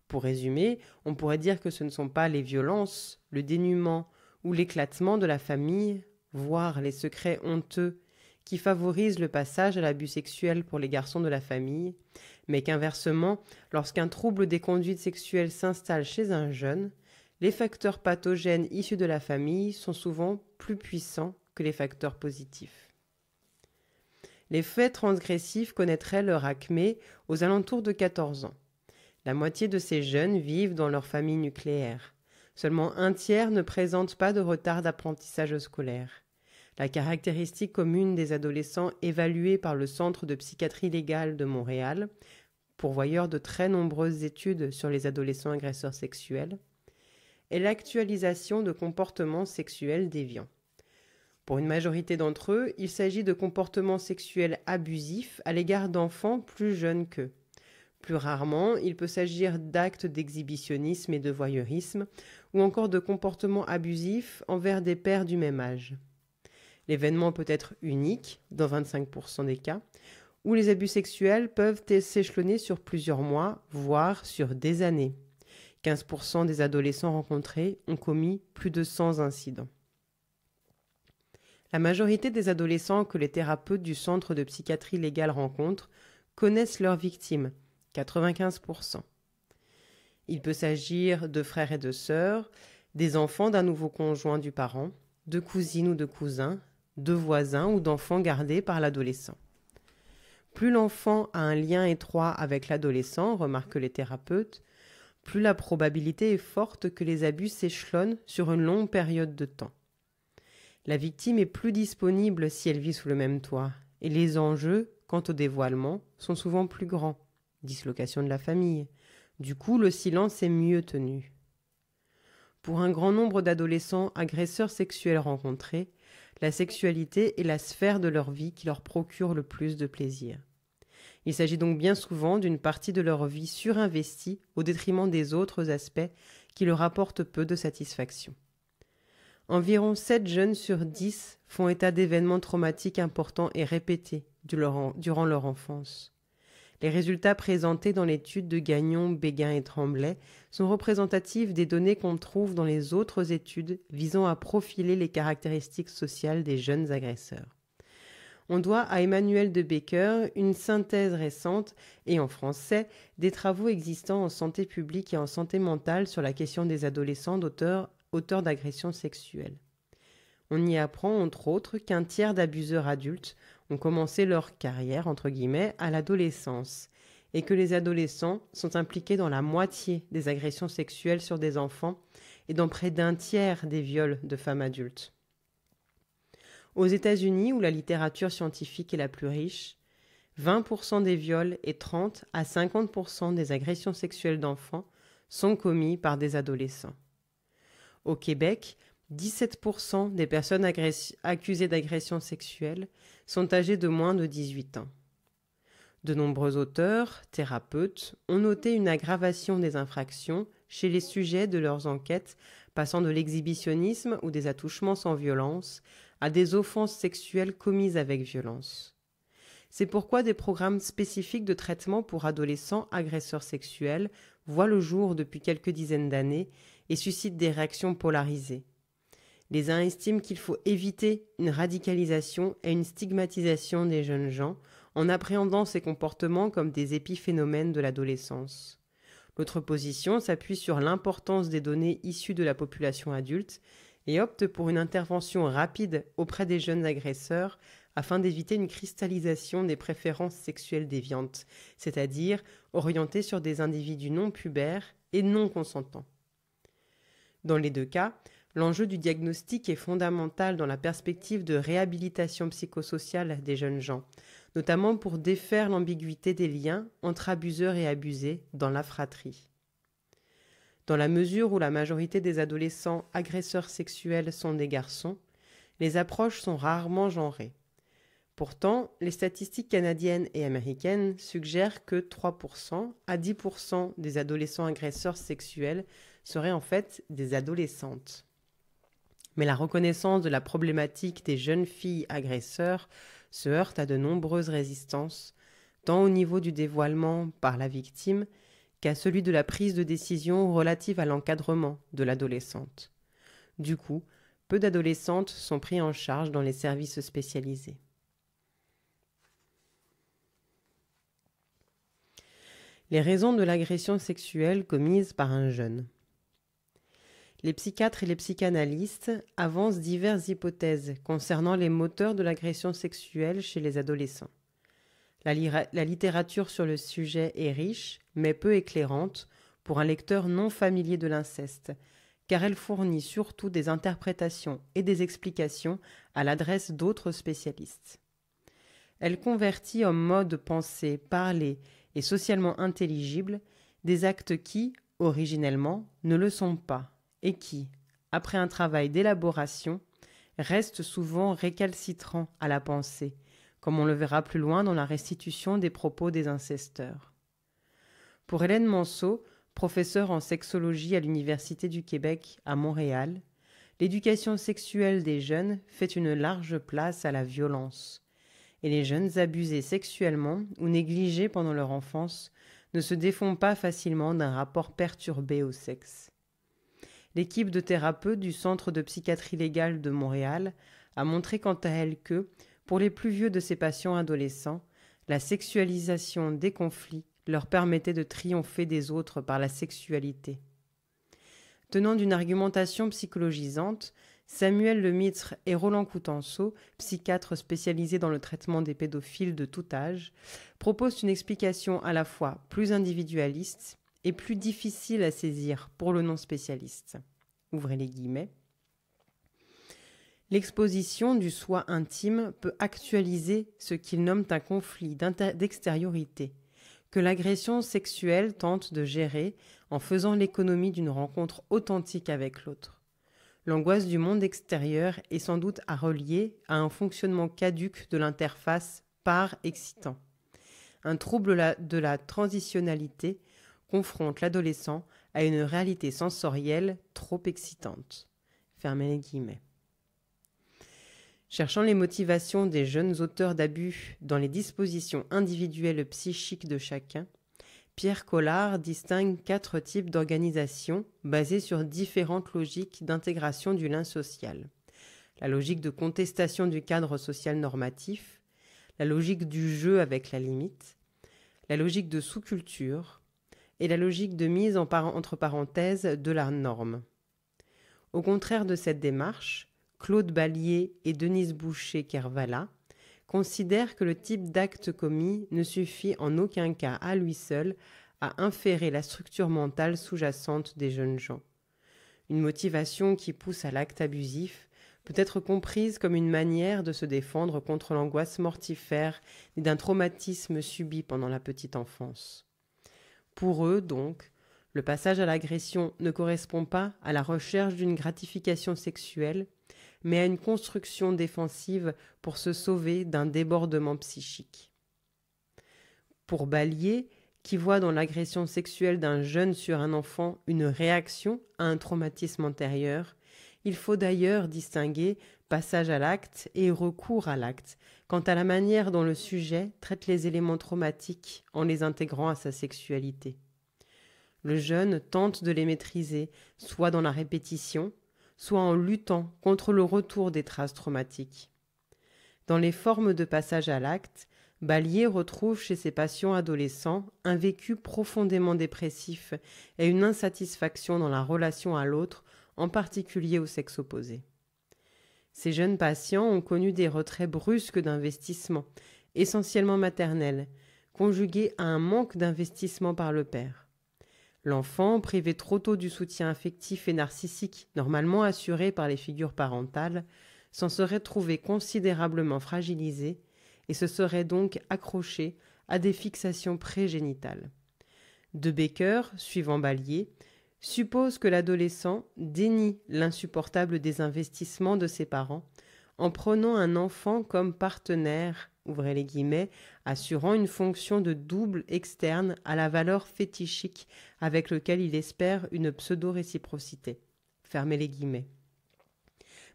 Speaker 1: Pour résumer, on pourrait dire que ce ne sont pas les violences, le dénuement, ou l'éclatement de la famille, voire les secrets honteux qui favorisent le passage à l'abus sexuel pour les garçons de la famille, mais qu'inversement, lorsqu'un trouble des conduites sexuelles s'installe chez un jeune, les facteurs pathogènes issus de la famille sont souvent plus puissants que les facteurs positifs. Les faits transgressifs connaîtraient leur acmé aux alentours de 14 ans. La moitié de ces jeunes vivent dans leur famille nucléaire. Seulement un tiers ne présente pas de retard d'apprentissage scolaire. La caractéristique commune des adolescents évalués par le Centre de psychiatrie légale de Montréal, pourvoyeur de très nombreuses études sur les adolescents agresseurs sexuels, est l'actualisation de comportements sexuels déviants. Pour une majorité d'entre eux, il s'agit de comportements sexuels abusifs à l'égard d'enfants plus jeunes qu'eux. Plus rarement, il peut s'agir d'actes d'exhibitionnisme et de voyeurisme, ou encore de comportements abusifs envers des pères du même âge. L'événement peut être unique, dans 25% des cas, où les abus sexuels peuvent s'échelonner sur plusieurs mois, voire sur des années. 15% des adolescents rencontrés ont commis plus de 100 incidents. La majorité des adolescents que les thérapeutes du centre de psychiatrie légale rencontrent connaissent leurs victimes, 95%. Il peut s'agir de frères et de sœurs, des enfants d'un nouveau conjoint du parent, de cousines ou de cousins, de voisins ou d'enfants gardés par l'adolescent. Plus l'enfant a un lien étroit avec l'adolescent, remarquent les thérapeutes, plus la probabilité est forte que les abus s'échelonnent sur une longue période de temps. La victime est plus disponible si elle vit sous le même toit, et les enjeux, quant au dévoilement, sont souvent plus grands dislocation de la famille. Du coup, le silence est mieux tenu. Pour un grand nombre d'adolescents agresseurs sexuels rencontrés, la sexualité est la sphère de leur vie qui leur procure le plus de plaisir. Il s'agit donc bien souvent d'une partie de leur vie surinvestie au détriment des autres aspects qui leur apportent peu de satisfaction. Environ 7 jeunes sur 10 font état d'événements traumatiques importants et répétés durant leur enfance. Les résultats présentés dans l'étude de Gagnon, Béguin et Tremblay sont représentatifs des données qu'on trouve dans les autres études visant à profiler les caractéristiques sociales des jeunes agresseurs. On doit à Emmanuel de Becker une synthèse récente et en français des travaux existants en santé publique et en santé mentale sur la question des adolescents d'agressions sexuelles. On y apprend entre autres qu'un tiers d'abuseurs adultes commencé leur carrière, entre guillemets, à l'adolescence, et que les adolescents sont impliqués dans la moitié des agressions sexuelles sur des enfants et dans près d'un tiers des viols de femmes adultes. Aux États-Unis, où la littérature scientifique est la plus riche, 20% des viols et 30 à 50% des agressions sexuelles d'enfants sont commis par des adolescents. Au Québec, 17% des personnes accusées d'agression sexuelle sont âgées de moins de 18 ans. De nombreux auteurs, thérapeutes ont noté une aggravation des infractions chez les sujets de leurs enquêtes passant de l'exhibitionnisme ou des attouchements sans violence à des offenses sexuelles commises avec violence. C'est pourquoi des programmes spécifiques de traitement pour adolescents agresseurs sexuels voient le jour depuis quelques dizaines d'années et suscitent des réactions polarisées. Les uns estiment qu'il faut éviter une radicalisation et une stigmatisation des jeunes gens en appréhendant ces comportements comme des épiphénomènes de l'adolescence. L'autre position s'appuie sur l'importance des données issues de la population adulte et opte pour une intervention rapide auprès des jeunes agresseurs afin d'éviter une cristallisation des préférences sexuelles déviantes, c'est-à-dire orientées sur des individus non pubères et non consentants. Dans les deux cas, L'enjeu du diagnostic est fondamental dans la perspective de réhabilitation psychosociale des jeunes gens, notamment pour défaire l'ambiguïté des liens entre abuseurs et abusés dans la fratrie. Dans la mesure où la majorité des adolescents agresseurs sexuels sont des garçons, les approches sont rarement genrées. Pourtant, les statistiques canadiennes et américaines suggèrent que 3% à 10% des adolescents agresseurs sexuels seraient en fait des adolescentes. Mais la reconnaissance de la problématique des jeunes filles agresseurs se heurte à de nombreuses résistances, tant au niveau du dévoilement par la victime qu'à celui de la prise de décision relative à l'encadrement de l'adolescente. Du coup, peu d'adolescentes sont prises en charge dans les services spécialisés. Les raisons de l'agression sexuelle commise par un jeune les psychiatres et les psychanalystes avancent diverses hypothèses concernant les moteurs de l'agression sexuelle chez les adolescents. La, littérature sur le sujet est riche, mais peu éclairante, pour un lecteur non familier de l'inceste, car elle fournit surtout des interprétations et des explications à l'adresse d'autres spécialistes. Elle convertit en mode pensée, parlé et socialement intelligible des actes qui, originellement, ne le sont pas, et qui, après un travail d'élaboration, reste souvent récalcitrant à la pensée, comme on le verra plus loin dans la restitution des propos des incesteurs. Pour Hélène Manceau, professeure en sexologie à l'Université du Québec à Montréal, l'éducation sexuelle des jeunes fait une large place à la violence, et les jeunes abusés sexuellement ou négligés pendant leur enfance ne se défont pas facilement d'un rapport perturbé au sexe. L'équipe de thérapeutes du Centre de psychiatrie légale de Montréal a montré quant à elle que, pour les plus vieux de ces patients adolescents, la sexualisation des conflits leur permettait de triompher des autres par la sexualité. Tenant d'une argumentation psychologisante, Samuel Lemitre et Roland Coutenceau, psychiatres spécialisés dans le traitement des pédophiles de tout âge, proposent une explication à la fois plus individualiste est plus difficile à saisir pour le non spécialiste. Ouvrez les guillemets. L'exposition du soi intime peut actualiser ce qu'ils nomment un conflit d'extériorité, que l'agression sexuelle tente de gérer en faisant l'économie d'une rencontre authentique avec l'autre. L'angoisse du monde extérieur est sans doute à relier à un fonctionnement caduque de l'interface par excitant. Un trouble de la transitionnalité confronte l'adolescent à une réalité sensorielle trop excitante. Fermez les guillemets. Cherchant les motivations des jeunes auteurs d'abus dans les dispositions individuelles psychiques de chacun, Pierre Collard distingue quatre types d'organisations basées sur différentes logiques d'intégration du lien social. La logique de contestation du cadre social normatif, la logique du jeu avec la limite, la logique de sous-culture, et la logique de mise en entre parenthèses de la norme. Au contraire de cette démarche, Claude Ballier et Denise Boucher-Kervala considèrent que le type d'acte commis ne suffit en aucun cas à lui seul à inférer la structure mentale sous-jacente des jeunes gens. Une motivation qui pousse à l'acte abusif peut être comprise comme une manière de se défendre contre l'angoisse mortifère d'un traumatisme subi pendant la petite enfance. Pour eux, donc, le passage à l'agression ne correspond pas à la recherche d'une gratification sexuelle, mais à une construction défensive pour se sauver d'un débordement psychique. Pour Ballier, qui voit dans l'agression sexuelle d'un jeune sur un enfant une réaction à un traumatisme antérieur, il faut d'ailleurs distinguer passage à l'acte et recours à l'acte, quant à la manière dont le sujet traite les éléments traumatiques en les intégrant à sa sexualité. Le jeune tente de les maîtriser, soit dans la répétition, soit en luttant contre le retour des traces traumatiques. Dans les formes de passage à l'acte, Balier retrouve chez ses patients adolescents un vécu profondément dépressif et une insatisfaction dans la relation à l'autre, en particulier au sexe opposé. Ces jeunes patients ont connu des retraits brusques d'investissement, essentiellement maternels, conjugués à un manque d'investissement par le père. L'enfant, privé trop tôt du soutien affectif et narcissique normalement assuré par les figures parentales, s'en serait trouvé considérablement fragilisé et se serait donc accroché à des fixations prégénitales. De Baker, suivant Balier suppose que l'adolescent dénie l'insupportable désinvestissement de ses parents en prenant un enfant comme partenaire, ouvrez les guillemets, assurant une fonction de double externe à la valeur fétichique avec lequel il espère une pseudo-réciprocité. Fermez les guillemets.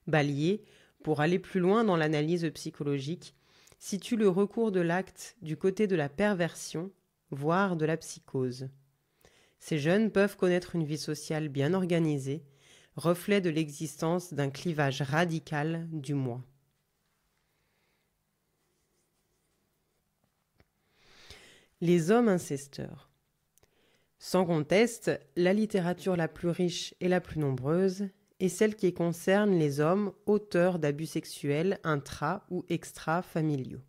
Speaker 1: Balier, pour aller plus loin dans l'analyse psychologique, situe le recours de l'acte du côté de la perversion, voire de la psychose. Ces jeunes peuvent connaître une vie sociale bien organisée, reflet de l'existence d'un clivage radical du moi. Les hommes incesteurs. Sans conteste, la littérature la plus riche et la plus nombreuse est celle qui concerne les hommes auteurs d'abus sexuels intra ou extra-familiaux.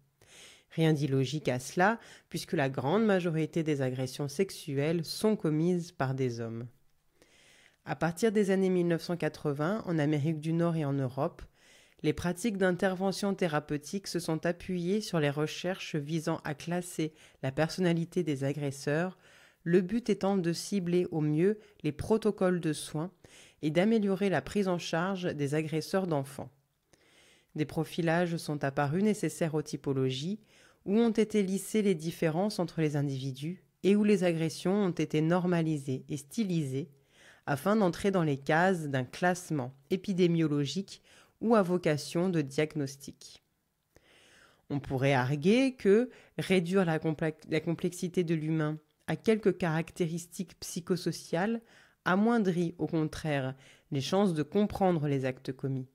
Speaker 1: Rien d'illogique à cela, puisque la grande majorité des agressions sexuelles sont commises par des hommes. À partir des années 1980, en Amérique du Nord et en Europe, les pratiques d'intervention thérapeutique se sont appuyées sur les recherches visant à classer la personnalité des agresseurs, le but étant de cibler au mieux les protocoles de soins et d'améliorer la prise en charge des agresseurs d'enfants. Des profilages sont apparus nécessaires aux typologies, où ont été lissées les différences entre les individus et où les agressions ont été normalisées et stylisées afin d'entrer dans les cases d'un classement épidémiologique ou à vocation de diagnostic. On pourrait arguer que réduire la, complexité de l'humain à quelques caractéristiques psychosociales amoindrit au contraire les chances de comprendre les actes commis.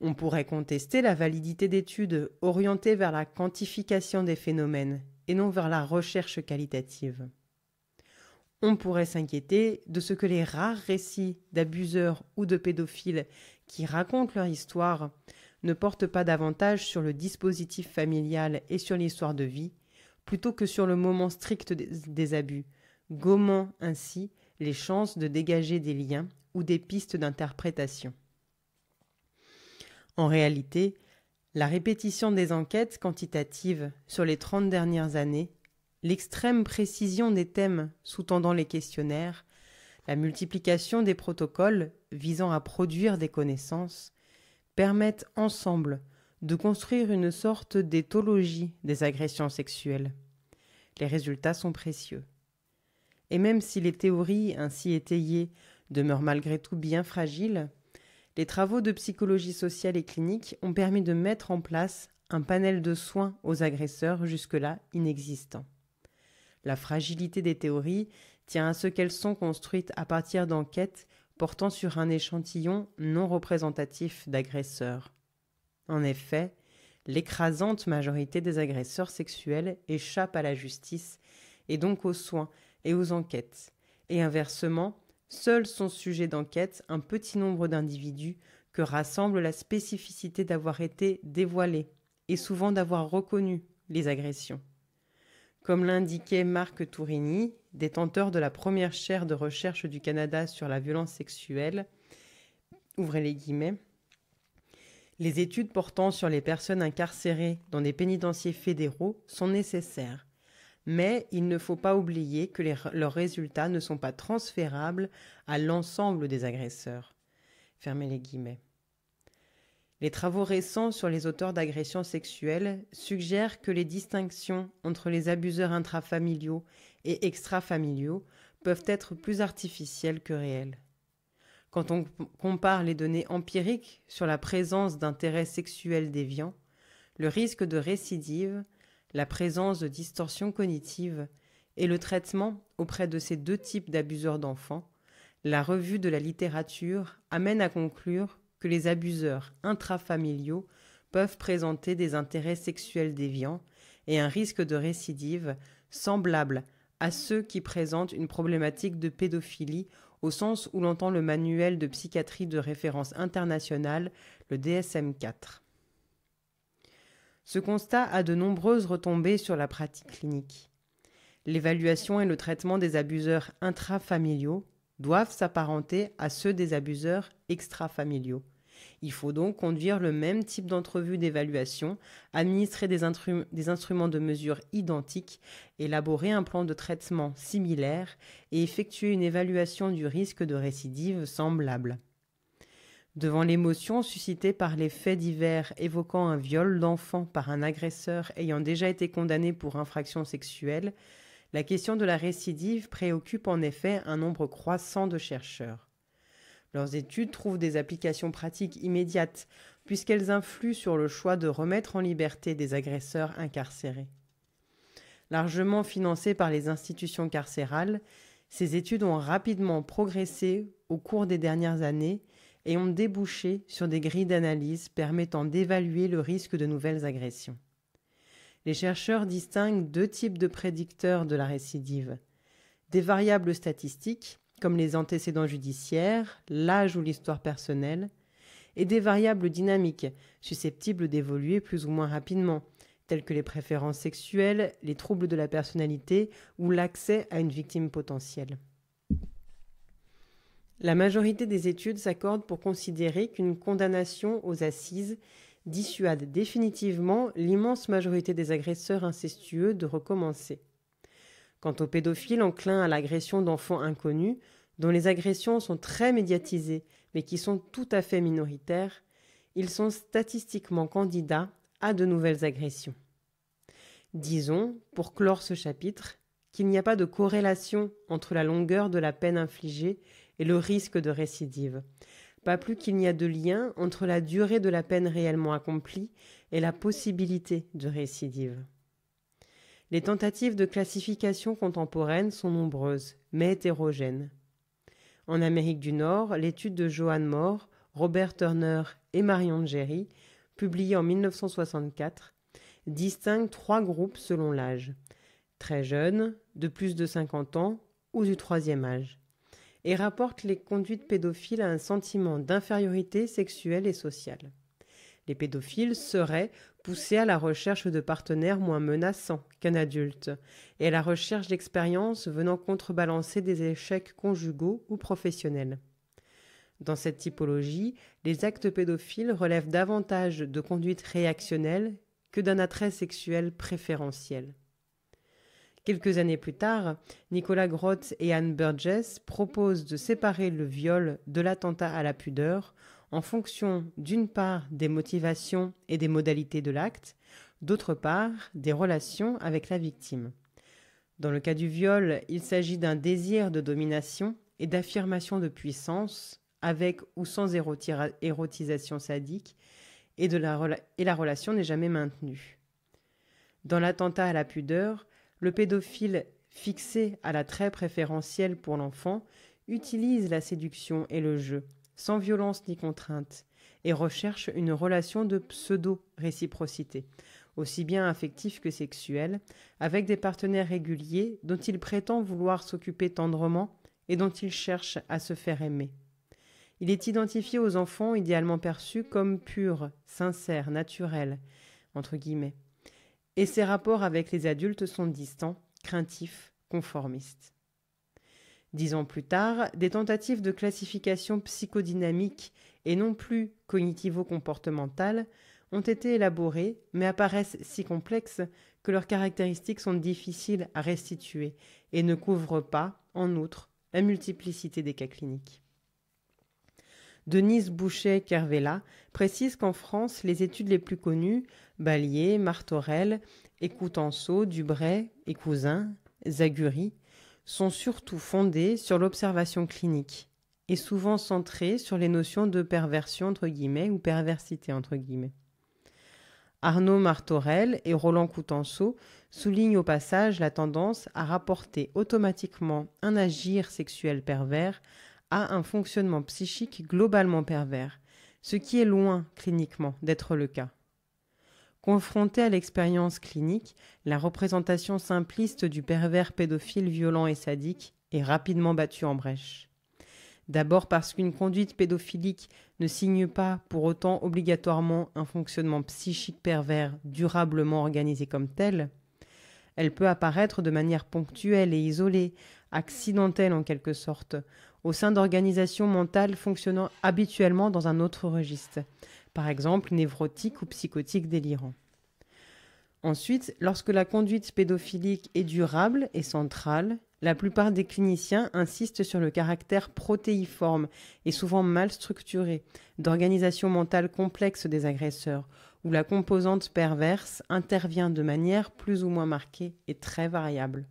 Speaker 1: On pourrait contester la validité d'études orientées vers la quantification des phénomènes et non vers la recherche qualitative. On pourrait s'inquiéter de ce que les rares récits d'abuseurs ou de pédophiles qui racontent leur histoire ne portent pas davantage sur le dispositif familial et sur l'histoire de vie, plutôt que sur le moment strict des abus, gommant ainsi les chances de dégager des liens ou des pistes d'interprétation. En réalité, la répétition des enquêtes quantitatives sur les 30 dernières années, l'extrême précision des thèmes sous-tendant les questionnaires, la multiplication des protocoles visant à produire des connaissances, permettent ensemble de construire une sorte d'éthologie des agressions sexuelles. Les résultats sont précieux. Et même si les théories ainsi étayées demeurent malgré tout bien fragiles, les travaux de psychologie sociale et clinique ont permis de mettre en place un panel de soins aux agresseurs jusque-là inexistants. La fragilité des théories tient à ce qu'elles sont construites à partir d'enquêtes portant sur un échantillon non représentatif d'agresseurs. En effet, l'écrasante majorité des agresseurs sexuels échappent à la justice et donc aux soins et aux enquêtes, et inversement, Seuls sont sujets d'enquête un petit nombre d'individus que rassemble la spécificité d'avoir été dévoilés et souvent d'avoir reconnu les agressions. Comme l'indiquait Marc Tourigny, détenteur de la première chaire de recherche du Canada sur la violence sexuelle, ouvrez les guillemets, les études portant sur les personnes incarcérées dans des pénitenciers fédéraux sont nécessaires mais il ne faut pas oublier que leurs résultats ne sont pas transférables à l'ensemble des agresseurs. les Les travaux récents sur les auteurs d'agressions sexuelles suggèrent que les distinctions entre les abuseurs intrafamiliaux et extrafamiliaux peuvent être plus artificielles que réelles. Quand on compare les données empiriques sur la présence d'intérêts sexuels déviants, le risque de récidive la présence de distorsions cognitives et le traitement auprès de ces deux types d'abuseurs d'enfants, la revue de la littérature amène à conclure que les abuseurs intrafamiliaux peuvent présenter des intérêts sexuels déviants et un risque de récidive semblable à ceux qui présentent une problématique de pédophilie au sens où l'entend le manuel de psychiatrie de référence internationale, le DSM 4. Ce constat a de nombreuses retombées sur la pratique clinique. L'évaluation et le traitement des abuseurs intrafamiliaux doivent s'apparenter à ceux des abuseurs extrafamiliaux. Il faut donc conduire le même type d'entrevue d'évaluation, administrer des, instruments de mesure identiques, élaborer un plan de traitement similaire et effectuer une évaluation du risque de récidive semblable. Devant l'émotion suscitée par les faits divers évoquant un viol d'enfant par un agresseur ayant déjà été condamné pour infraction sexuelle, la question de la récidive préoccupe en effet un nombre croissant de chercheurs. Leurs études trouvent des applications pratiques immédiates, puisqu'elles influent sur le choix de remettre en liberté des agresseurs incarcérés. Largement financées par les institutions carcérales, ces études ont rapidement progressé au cours des dernières années et ont débouché sur des grilles d'analyse permettant d'évaluer le risque de nouvelles agressions. Les chercheurs distinguent deux types de prédicteurs de la récidive. Des variables statistiques, comme les antécédents judiciaires, l'âge ou l'histoire personnelle, et des variables dynamiques, susceptibles d'évoluer plus ou moins rapidement, telles que les préférences sexuelles, les troubles de la personnalité ou l'accès à une victime potentielle. La majorité des études s'accordent pour considérer qu'une condamnation aux assises dissuade définitivement l'immense majorité des agresseurs incestueux de recommencer. Quant aux pédophiles enclins à l'agression d'enfants inconnus, dont les agressions sont très médiatisées mais qui sont tout à fait minoritaires, ils sont statistiquement candidats à de nouvelles agressions. Disons, pour clore ce chapitre, qu'il n'y a pas de corrélation entre la longueur de la peine infligée et le risque de récidive. Pas plus qu'il n'y a de lien entre la durée de la peine réellement accomplie et la possibilité de récidive. Les tentatives de classification contemporaine sont nombreuses, mais hétérogènes. En Amérique du Nord, l'étude de Johan Moore, Robert Turner et Marion Jerry, publiée en 1964, distingue trois groupes selon l'âge très jeunes, de plus de 50 ans ou du troisième âge et rapportent les conduites pédophiles à un sentiment d'infériorité sexuelle et sociale. Les pédophiles seraient poussés à la recherche de partenaires moins menaçants qu'un adulte et à la recherche d'expériences venant contrebalancer des échecs conjugaux ou professionnels. Dans cette typologie, les actes pédophiles relèvent davantage de conduites réactionnelles que d'un attrait sexuel préférentiel. Quelques années plus tard, Nicolas Groth et Anne Burgess proposent de séparer le viol de l'attentat à la pudeur en fonction d'une part des motivations et des modalités de l'acte, d'autre part des relations avec la victime. Dans le cas du viol, il s'agit d'un désir de domination et d'affirmation de puissance, avec ou sans érotisation sadique, et, et la relation n'est jamais maintenue. Dans l'attentat à la pudeur, le pédophile fixé à la l'attrait préférentiel pour l'enfant utilise la séduction et le jeu, sans violence ni contrainte, et recherche une relation de pseudo-réciprocité, aussi bien affective que sexuelle, avec des partenaires réguliers dont il prétend vouloir s'occuper tendrement et dont il cherche à se faire aimer. Il est identifié aux enfants idéalement perçus comme purs, sincères, naturels ». entre guillemets et ses rapports avec les adultes sont distants, craintifs, conformistes. Dix ans plus tard, des tentatives de classification psychodynamique et non plus cognitivo-comportementale ont été élaborées, mais apparaissent si complexes que leurs caractéristiques sont difficiles à restituer et ne couvrent pas, en outre, la multiplicité des cas cliniques. Denise Boucher-Kervella précise qu'en France, les études les plus connues Ballier, et Coutenceau, Dubray et Cousin, Zaguri, sont surtout fondés sur l'observation clinique et souvent centrés sur les notions de perversion entre guillemets ou perversité entre guillemets. Arnaud Martorel et Roland Coutenceau soulignent au passage la tendance à rapporter automatiquement un agir sexuel pervers à un fonctionnement psychique globalement pervers, ce qui est loin cliniquement d'être le cas. Confrontée à l'expérience clinique, la représentation simpliste du pervers pédophile violent et sadique est rapidement battue en brèche. D'abord parce qu'une conduite pédophilique ne signe pas pour autant obligatoirement un fonctionnement psychique pervers durablement organisé comme tel. Elle peut apparaître de manière ponctuelle et isolée, accidentelle en quelque sorte, au sein d'organisations mentales fonctionnant habituellement dans un autre registre, par exemple névrotique ou psychotique délirant. Ensuite, lorsque la conduite pédophilique est durable et centrale, la plupart des cliniciens insistent sur le caractère protéiforme et souvent mal structuré d'organisation mentale complexe des agresseurs, où la composante perverse intervient de manière plus ou moins marquée et très variable.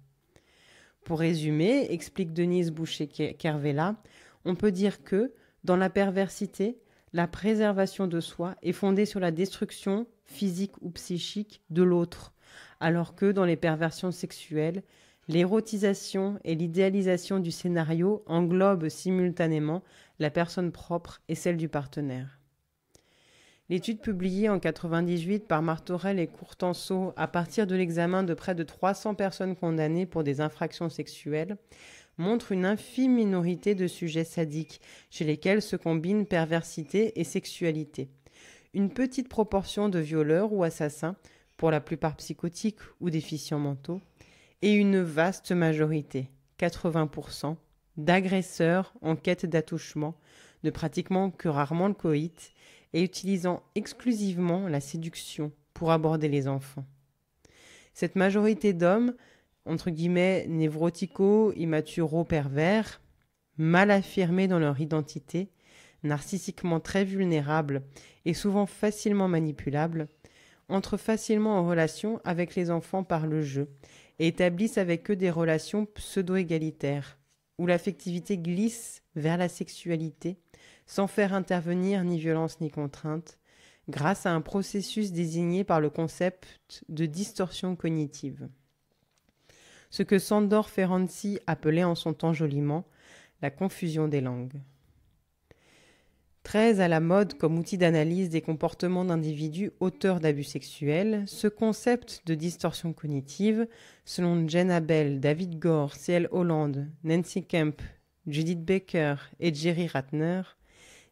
Speaker 1: Pour résumer, explique Denise Boucher-Kervella, on peut dire que, dans la perversité, la préservation de soi est fondée sur la destruction physique ou psychique de l'autre, alors que dans les perversions sexuelles, l'érotisation et l'idéalisation du scénario englobent simultanément la personne propre et celle du partenaire. L'étude publiée en 1998 par Martorell et Courtenceau à partir de l'examen de près de 300 personnes condamnées pour des infractions sexuelles montre une infime minorité de sujets sadiques, chez lesquels se combinent perversité et sexualité. Une petite proportion de violeurs ou assassins, pour la plupart psychotiques ou déficients mentaux, et une vaste majorité, 80%, d'agresseurs en quête d'attouchement, ne pratiquant que rarement le coït et utilisant exclusivement la séduction pour aborder les enfants. Cette majorité d'hommes entre guillemets, névrotico, immaturo, pervers, mal affirmés dans leur identité, narcissiquement très vulnérables et souvent facilement manipulables, entrent facilement en relation avec les enfants par le jeu et établissent avec eux des relations pseudo-égalitaires, où l'affectivité glisse vers la sexualité, sans faire intervenir ni violence ni contrainte, grâce à un processus désigné par le concept de distorsion cognitive ce que Sandor Ferenczi appelait en son temps joliment la confusion des langues. Très à la mode comme outil d'analyse des comportements d'individus auteurs d'abus sexuels, ce concept de distorsion cognitive, selon Jen Abel, David Gore, C.L. Holland, Nancy Kemp, Judith Baker et Jerry Ratner,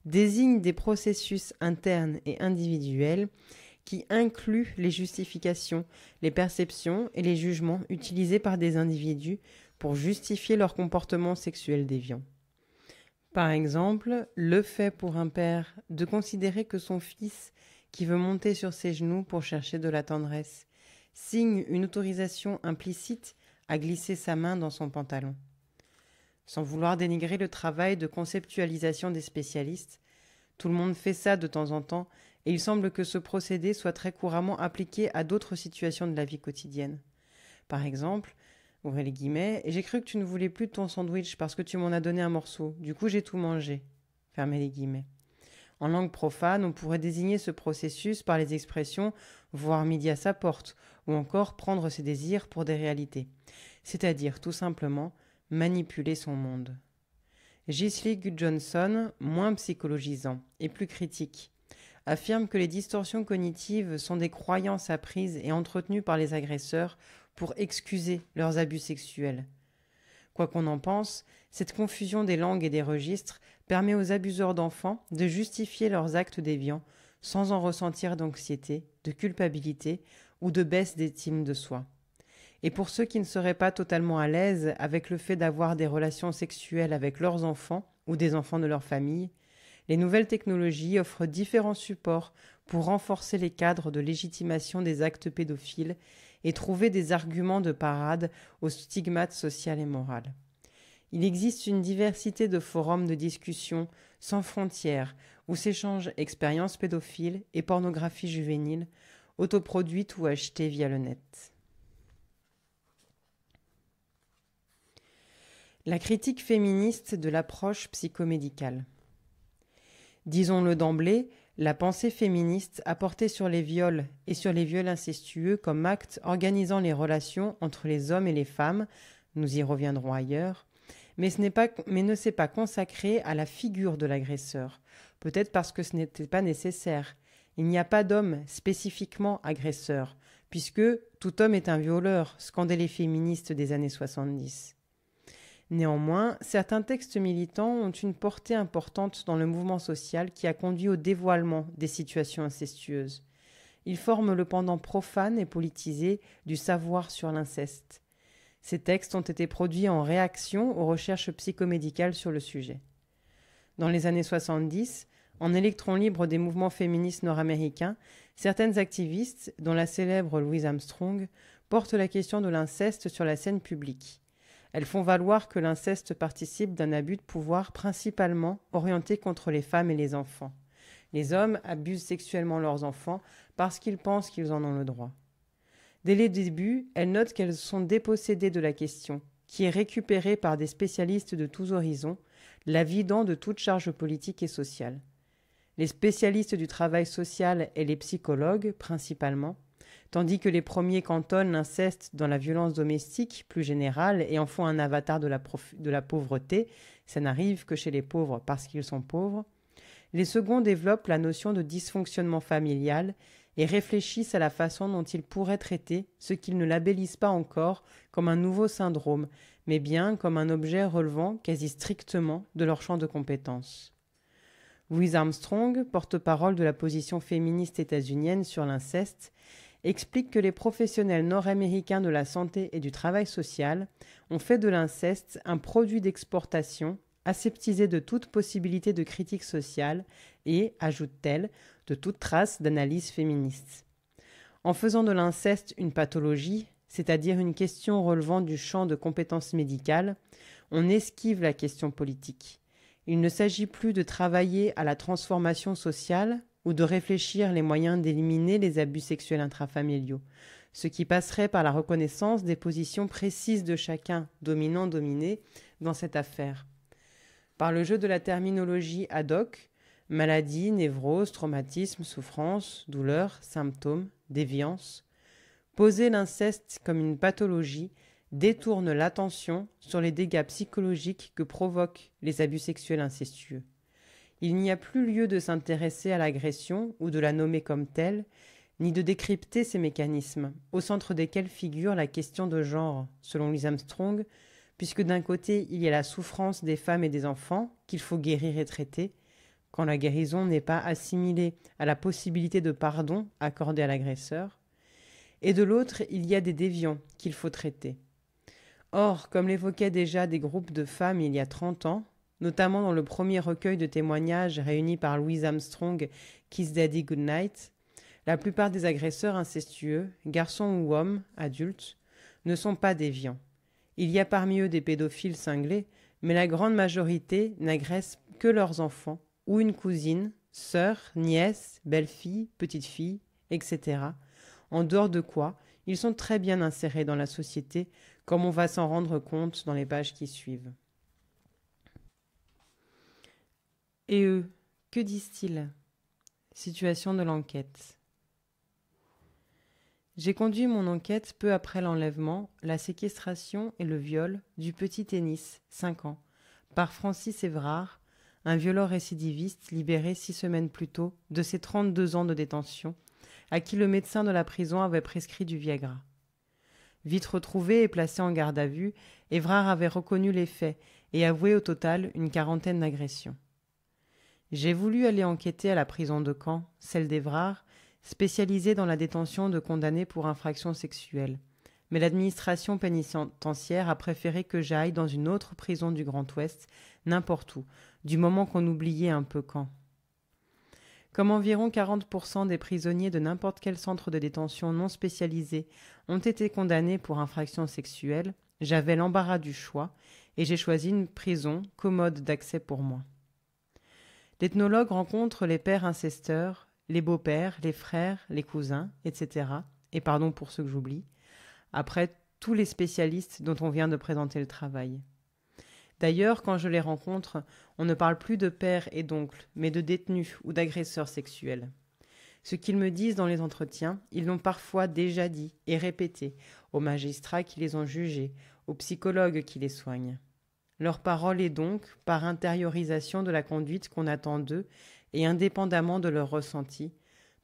Speaker 1: désigne des processus internes et individuels qui inclut les justifications, les perceptions et les jugements utilisés par des individus pour justifier leur comportement sexuel déviant. Par exemple, le fait pour un père de considérer que son fils, qui veut monter sur ses genoux pour chercher de la tendresse, signe une autorisation implicite à glisser sa main dans son pantalon. Sans vouloir dénigrer le travail de conceptualisation des spécialistes, tout le monde fait ça de temps en temps et il semble que ce procédé soit très couramment appliqué à d'autres situations de la vie quotidienne. Par exemple, ouvrez les guillemets, j'ai cru que tu ne voulais plus de ton sandwich parce que tu m'en as donné un morceau, du coup j'ai tout mangé. Fermez les guillemets. En langue profane, on pourrait désigner ce processus par les expressions voir midi à sa porte ou encore prendre ses désirs pour des réalités, c'est-à-dire tout simplement manipuler son monde. Gisli Johnson, moins psychologisant et plus critique affirme que les distorsions cognitives sont des croyances apprises et entretenues par les agresseurs pour excuser leurs abus sexuels. Quoi qu'on en pense, cette confusion des langues et des registres permet aux abuseurs d'enfants de justifier leurs actes déviants sans en ressentir d'anxiété, de culpabilité ou de baisse d'estime de soi. Et pour ceux qui ne seraient pas totalement à l'aise avec le fait d'avoir des relations sexuelles avec leurs enfants ou des enfants de leur famille, les nouvelles technologies offrent différents supports pour renforcer les cadres de légitimation des actes pédophiles et trouver des arguments de parade au stigmate social et moral. Il existe une diversité de forums de discussion sans frontières où s'échangent expériences pédophiles et pornographie juvénile, autoproduites ou achetées via le net. La critique féministe de l'approche psychomédicale. Disons-le d'emblée, la pensée féministe a porté sur les viols et sur les viols incestueux comme acte organisant les relations entre les hommes et les femmes, nous y reviendrons ailleurs, mais, ce pas, mais ne s'est pas consacrée à la figure de l'agresseur, peut-être parce que ce n'était pas nécessaire. Il n'y a pas d'homme spécifiquement agresseur, puisque tout homme est un violeur, scandaient les féministes des années 70. Néanmoins, certains textes militants ont une portée importante dans le mouvement social qui a conduit au dévoilement des situations incestueuses. Ils forment le pendant profane et politisé du savoir sur l'inceste. Ces textes ont été produits en réaction aux recherches psychomédicales sur le sujet. Dans les années 70, en électron libre des mouvements féministes nord-américains, certaines activistes, dont la célèbre Louise Armstrong, portent la question de l'inceste sur la scène publique. Elles font valoir que l'inceste participe d'un abus de pouvoir principalement orienté contre les femmes et les enfants. Les hommes abusent sexuellement leurs enfants parce qu'ils pensent qu'ils en ont le droit. Dès les débuts, elles notent qu'elles sont dépossédées de la question, qui est récupérée par des spécialistes de tous horizons, la vidant de toute charge politique et sociale. Les spécialistes du travail social et les psychologues, principalement, tandis que les premiers cantonnent l'inceste dans la violence domestique plus générale et en font un avatar de la, de la pauvreté, ça n'arrive que chez les pauvres parce qu'ils sont pauvres, les seconds développent la notion de dysfonctionnement familial et réfléchissent à la façon dont ils pourraient traiter ce qu'ils ne labellisent pas encore comme un nouveau syndrome, mais bien comme un objet relevant quasi strictement de leur champ de compétences. Louise Armstrong, porte-parole de la position féministe états-unienne sur l'inceste, explique que les professionnels nord-américains de la santé et du travail social ont fait de l'inceste un produit d'exportation, aseptisé de toute possibilité de critique sociale et, ajoute-t-elle, de toute trace d'analyse féministe. En faisant de l'inceste une pathologie, c'est-à-dire une question relevant du champ de compétences médicales, on esquive la question politique. Il ne s'agit plus de travailler à la transformation sociale, ou de réfléchir les moyens d'éliminer les abus sexuels intrafamiliaux, ce qui passerait par la reconnaissance des positions précises de chacun, dominant-dominé, dans cette affaire. Par le jeu de la terminologie ad hoc, maladie, névrose, traumatisme, souffrance, douleur, symptômes, déviance, poser l'inceste comme une pathologie détourne l'attention sur les dégâts psychologiques que provoquent les abus sexuels incestueux il n'y a plus lieu de s'intéresser à l'agression ou de la nommer comme telle, ni de décrypter ces mécanismes, au centre desquels figure la question de genre, selon louis Armstrong, puisque d'un côté il y a la souffrance des femmes et des enfants, qu'il faut guérir et traiter, quand la guérison n'est pas assimilée à la possibilité de pardon accordé à l'agresseur, et de l'autre il y a des déviants qu'il faut traiter. Or, comme l'évoquaient déjà des groupes de femmes il y a 30 ans, notamment dans le premier recueil de témoignages réunis par Louis Armstrong, Kiss Daddy Goodnight, la plupart des agresseurs incestueux, garçons ou hommes, adultes, ne sont pas déviants. Il y a parmi eux des pédophiles cinglés, mais la grande majorité n'agressent que leurs enfants, ou une cousine, sœur, nièce, belle-fille, petite-fille, etc. En dehors de quoi, ils sont très bien insérés dans la société, comme on va s'en rendre compte dans les pages qui suivent. Et eux, que disent-ils Situation de l'enquête. J'ai conduit mon enquête peu après l'enlèvement, la séquestration et le viol du petit Tennis, 5 ans, par Francis Évrard, un violent récidiviste libéré six semaines plus tôt de ses 32 ans de détention, à qui le médecin de la prison avait prescrit du Viagra. Vite retrouvé et placé en garde à vue, Évrard avait reconnu les faits et avoué au total une quarantaine d'agressions j'ai voulu aller enquêter à la prison de Caen, celle d'Evrard, spécialisée dans la détention de condamnés pour infractions sexuelle. Mais l'administration pénitentiaire a préféré que j'aille dans une autre prison du Grand Ouest, n'importe où, du moment qu'on oubliait un peu Caen. Comme environ 40% des prisonniers de n'importe quel centre de détention non spécialisé ont été condamnés pour infractions sexuelle, j'avais l'embarras du choix et j'ai choisi une prison commode d'accès pour moi. L'ethnologue rencontre les pères incesteurs, les beaux-pères, les frères, les cousins, etc. Et pardon pour ceux que j'oublie. Après, tous les spécialistes dont on vient de présenter le travail. D'ailleurs, quand je les rencontre, on ne parle plus de père et d'oncle, mais de détenus ou d'agresseurs sexuels. Ce qu'ils me disent dans les entretiens, ils l'ont parfois déjà dit et répété aux magistrats qui les ont jugés, aux psychologues qui les soignent. Leur parole est donc, par intériorisation de la conduite qu'on attend d'eux et indépendamment de leur ressenti,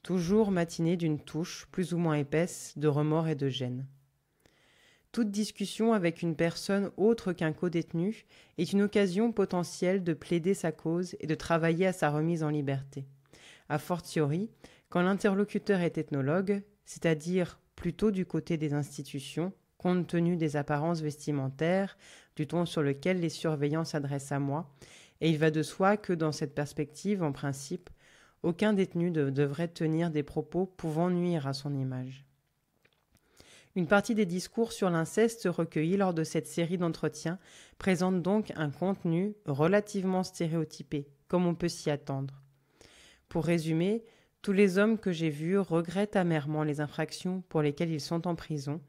Speaker 1: toujours matinée d'une touche, plus ou moins épaisse, de remords et de gêne. Toute discussion avec une personne autre qu'un codétenu est une occasion potentielle de plaider sa cause et de travailler à sa remise en liberté. A fortiori, quand l'interlocuteur est ethnologue, c'est-à-dire plutôt du côté des institutions, compte tenu des apparences vestimentaires, du ton sur lequel les surveillants s'adressent à moi, et il va de soi que dans cette perspective, en principe, aucun détenu ne devrait tenir des propos pouvant nuire à son image. Une partie des discours sur l'inceste recueillis lors de cette série d'entretiens présente donc un contenu relativement stéréotypé, comme on peut s'y attendre. Pour résumer, tous les hommes que j'ai vus regrettent amèrement les infractions pour lesquelles ils sont en prison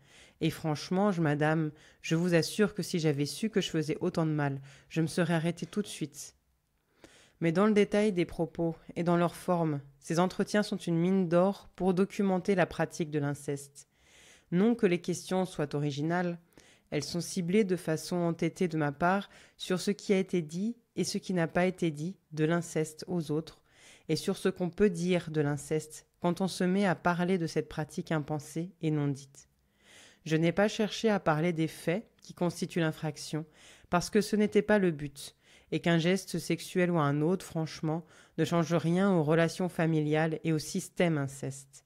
Speaker 1: et franchement, je, madame, je vous assure que si j'avais su que je faisais autant de mal, je me serais arrêtée tout de suite. Mais dans le détail des propos et dans leur forme, ces entretiens sont une mine d'or pour documenter la pratique de l'inceste. Non que les questions soient originales, elles sont ciblées de façon entêtée de ma part sur ce qui a été dit et ce qui n'a pas été dit de l'inceste aux autres, et sur ce qu'on peut dire de l'inceste quand on se met à parler de cette pratique impensée et non dite. Je n'ai pas cherché à parler des faits qui constituent l'infraction, parce que ce n'était pas le but, et qu'un geste sexuel ou un autre, franchement, ne change rien aux relations familiales et au système inceste.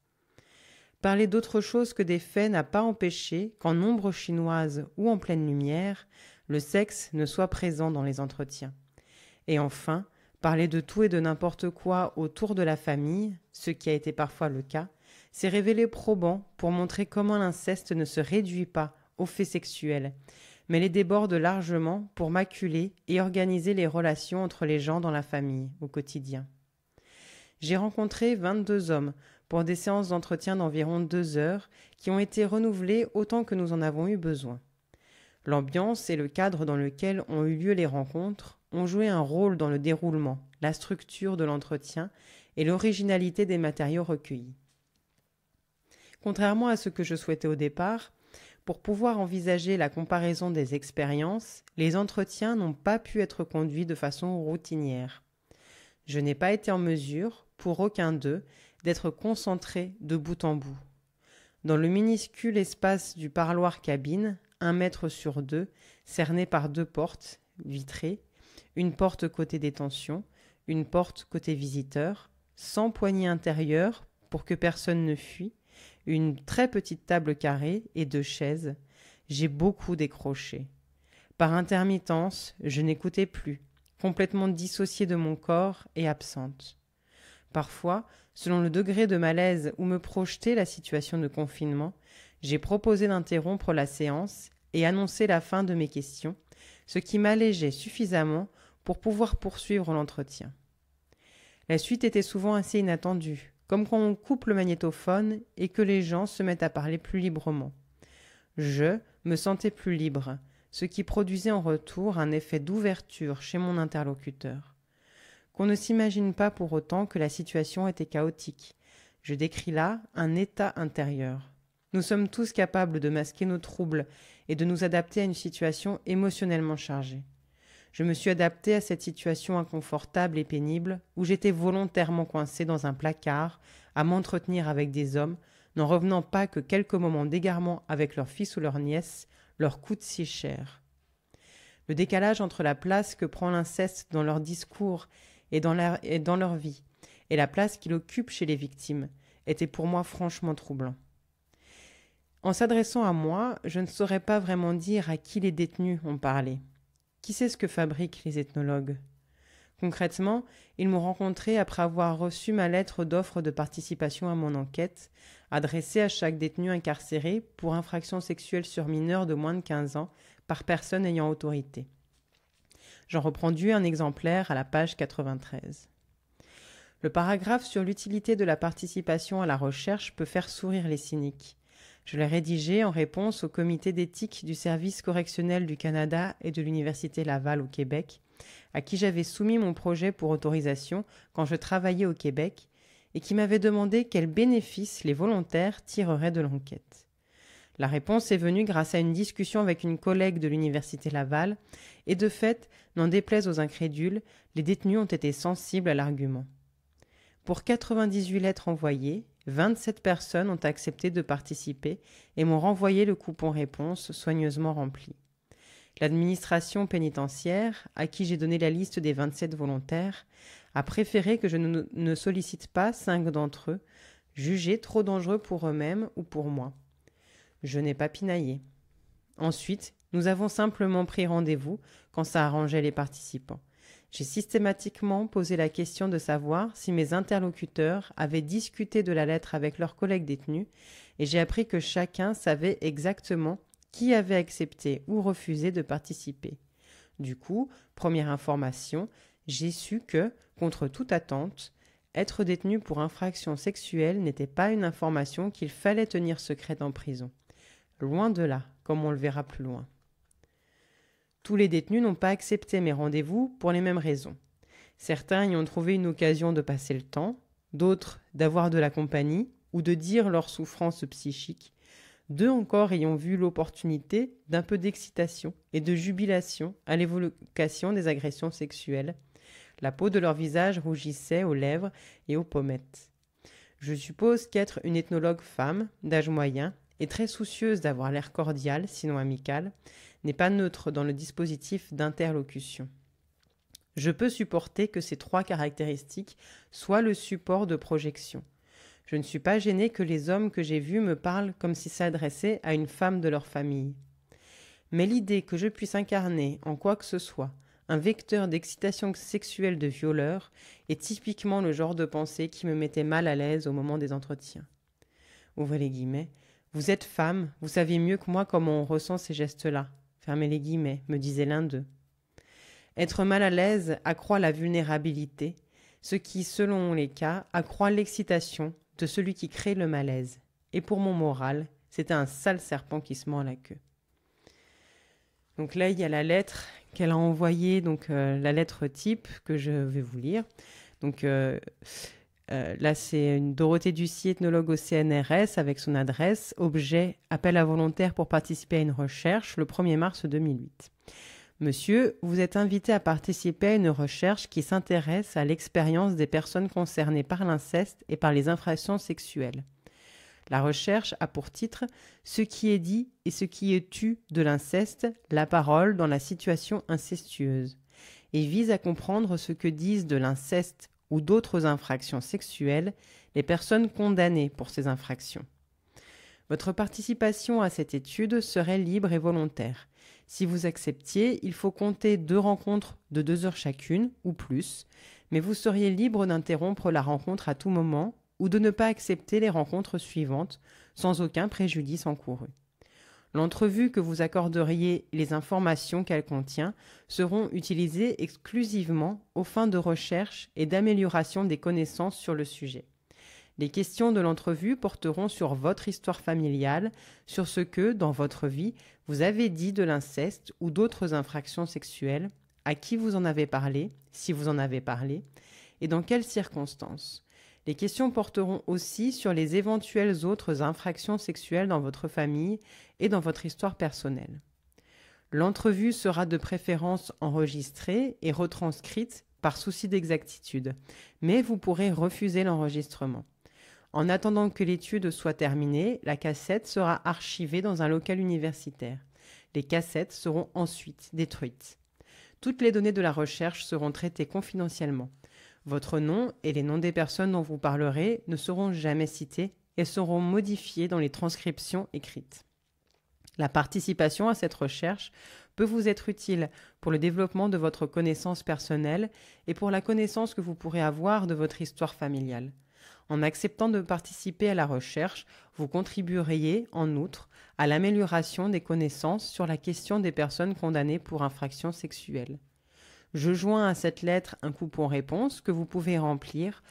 Speaker 1: Parler d'autre chose que des faits n'a pas empêché qu'en ombre chinoise ou en pleine lumière, le sexe ne soit présent dans les entretiens. Et enfin, parler de tout et de n'importe quoi autour de la famille, ce qui a été parfois le cas, s'est révélé probant pour montrer comment l'inceste ne se réduit pas aux faits sexuels, mais les déborde largement pour maculer et organiser les relations entre les gens dans la famille, au quotidien. J'ai rencontré 22 hommes pour des séances d'entretien d'environ deux heures qui ont été renouvelées autant que nous en avons eu besoin. L'ambiance et le cadre dans lequel ont eu lieu les rencontres ont joué un rôle dans le déroulement, la structure de l'entretien et l'originalité des matériaux recueillis. Contrairement à ce que je souhaitais au départ, pour pouvoir envisager la comparaison des expériences, les entretiens n'ont pas pu être conduits de façon routinière. Je n'ai pas été en mesure, pour aucun d'eux, d'être concentré de bout en bout. Dans le minuscule espace du parloir cabine, un mètre sur deux, cerné par deux portes, vitrées, une porte côté détention, une porte côté visiteur, sans poignée intérieure pour que personne ne fuit, une très petite table carrée et deux chaises, j'ai beaucoup décroché. Par intermittence, je n'écoutais plus, complètement dissociée de mon corps et absente. Parfois, selon le degré de malaise où me projetait la situation de confinement, j'ai proposé d'interrompre la séance et annoncer la fin de mes questions, ce qui m'allégeait suffisamment pour pouvoir poursuivre l'entretien. La suite était souvent assez inattendue, comme quand on coupe le magnétophone et que les gens se mettent à parler plus librement. Je me sentais plus libre, ce qui produisait en retour un effet d'ouverture chez mon interlocuteur. Qu'on ne s'imagine pas pour autant que la situation était chaotique. Je décris là un état intérieur. Nous sommes tous capables de masquer nos troubles et de nous adapter à une situation émotionnellement chargée. Je me suis adaptée à cette situation inconfortable et pénible où j'étais volontairement coincée dans un placard, à m'entretenir avec des hommes, n'en revenant pas que quelques moments d'égarement avec leur fils ou leur nièce leur coûte si cher. Le décalage entre la place que prend l'inceste dans leur discours et dans, et dans leur vie, et la place qu'il occupe chez les victimes, était pour moi franchement troublant. En s'adressant à moi, je ne saurais pas vraiment dire à qui les détenus ont parlé. Qui sait ce que fabriquent les ethnologues Concrètement, ils m'ont rencontré après avoir reçu ma lettre d'offre de participation à mon enquête, adressée à chaque détenu incarcéré pour infraction sexuelle sur mineur de moins de 15 ans par personne ayant autorité. J'en reprends un exemplaire à la page 93. Le paragraphe sur l'utilité de la participation à la recherche peut faire sourire les cyniques. Je l'ai rédigé en réponse au comité d'éthique du service correctionnel du Canada et de l'Université Laval au Québec, à qui j'avais soumis mon projet pour autorisation quand je travaillais au Québec, et qui m'avait demandé quels bénéfices les volontaires tireraient de l'enquête. La réponse est venue grâce à une discussion avec une collègue de l'Université Laval, et de fait, n'en déplaise aux incrédules, les détenus ont été sensibles à l'argument. Pour 98 lettres envoyées, 27 personnes ont accepté de participer et m'ont renvoyé le coupon réponse soigneusement rempli. L'administration pénitentiaire, à qui j'ai donné la liste des 27 volontaires, a préféré que je ne, sollicite pas cinq d'entre eux, jugés trop dangereux pour eux-mêmes ou pour moi. Je n'ai pas pinaillé. Ensuite, nous avons simplement pris rendez-vous quand ça arrangeait les participants j'ai systématiquement posé la question de savoir si mes interlocuteurs avaient discuté de la lettre avec leurs collègues détenus, et j'ai appris que chacun savait exactement qui avait accepté ou refusé de participer. Du coup, première information, j'ai su que, contre toute attente, être détenu pour infraction sexuelle n'était pas une information qu'il fallait tenir secrète en prison. Loin de là, comme on le verra plus loin. Tous les détenus n'ont pas accepté mes rendez-vous pour les mêmes raisons. Certains y ont trouvé une occasion de passer le temps, d'autres d'avoir de la compagnie ou de dire leurs souffrances psychiques, deux encore y ont vu l'opportunité d'un peu d'excitation et de jubilation à l'évocation des agressions sexuelles. La peau de leur visage rougissait aux lèvres et aux pommettes. Je suppose qu'être une ethnologue femme, d'âge moyen, et très soucieuse d'avoir l'air cordial, sinon amical, n'est pas neutre dans le dispositif d'interlocution. Je peux supporter que ces trois caractéristiques soient le support de projection. Je ne suis pas gênée que les hommes que j'ai vus me parlent comme s'ils s'adressaient à une femme de leur famille. Mais l'idée que je puisse incarner, en quoi que ce soit, un vecteur d'excitation sexuelle de violeur est typiquement le genre de pensée qui me mettait mal à l'aise au moment des entretiens. Ouvrez les guillemets. Vous êtes femme, vous savez mieux que moi comment on ressent ces gestes-là fermez les guillemets, me disait l'un d'eux. Être mal à l'aise accroît la vulnérabilité, ce qui, selon les cas, accroît l'excitation de celui qui crée le malaise. Et pour mon moral, c'était un sale serpent qui se mord la queue. Donc là, il y a la lettre qu'elle a envoyée, donc euh, la lettre type que je vais vous lire. Donc euh, euh, là, c'est Dorothée Ducy, ethnologue au CNRS, avec son adresse Objet appel à volontaire pour participer à une recherche le 1er mars 2008. Monsieur, vous êtes invité à participer à une recherche qui s'intéresse à l'expérience des personnes concernées par l'inceste et par les infractions sexuelles. La recherche a pour titre Ce qui est dit et ce qui est tu de l'inceste, la parole dans la situation incestueuse, et vise à comprendre ce que disent de l'inceste ou d'autres infractions sexuelles les personnes condamnées pour ces infractions. Votre participation à cette étude serait libre et volontaire. Si vous acceptiez, il faut compter deux rencontres de deux heures chacune ou plus, mais vous seriez libre d'interrompre la rencontre à tout moment ou de ne pas accepter les rencontres suivantes sans aucun préjudice encouru. L'entrevue que vous accorderiez et les informations qu'elle contient seront utilisées exclusivement aux fins de recherche et d'amélioration des connaissances sur le sujet. Les questions de l'entrevue porteront sur votre histoire familiale, sur ce que, dans votre vie, vous avez dit de l'inceste ou d'autres infractions sexuelles, à qui vous en avez parlé, si vous en avez parlé, et dans quelles circonstances. Les questions porteront aussi sur les éventuelles autres infractions sexuelles dans votre famille et dans votre histoire personnelle. L'entrevue sera de préférence enregistrée et retranscrite par souci d'exactitude, mais vous pourrez refuser l'enregistrement. En attendant que l'étude soit terminée, la cassette sera archivée dans un local universitaire. Les cassettes seront ensuite détruites. Toutes les données de la recherche seront traitées confidentiellement. Votre nom et les noms des personnes dont vous parlerez ne seront jamais cités et seront modifiés dans les transcriptions écrites. La participation à cette recherche peut vous être utile pour le développement de votre connaissance personnelle et pour la connaissance que vous pourrez avoir de votre histoire familiale. En acceptant de participer à la recherche, vous contribueriez, en outre, à l'amélioration des connaissances sur la question des personnes condamnées pour infraction sexuelle. Je joins à cette lettre un coupon réponse que vous pouvez remplir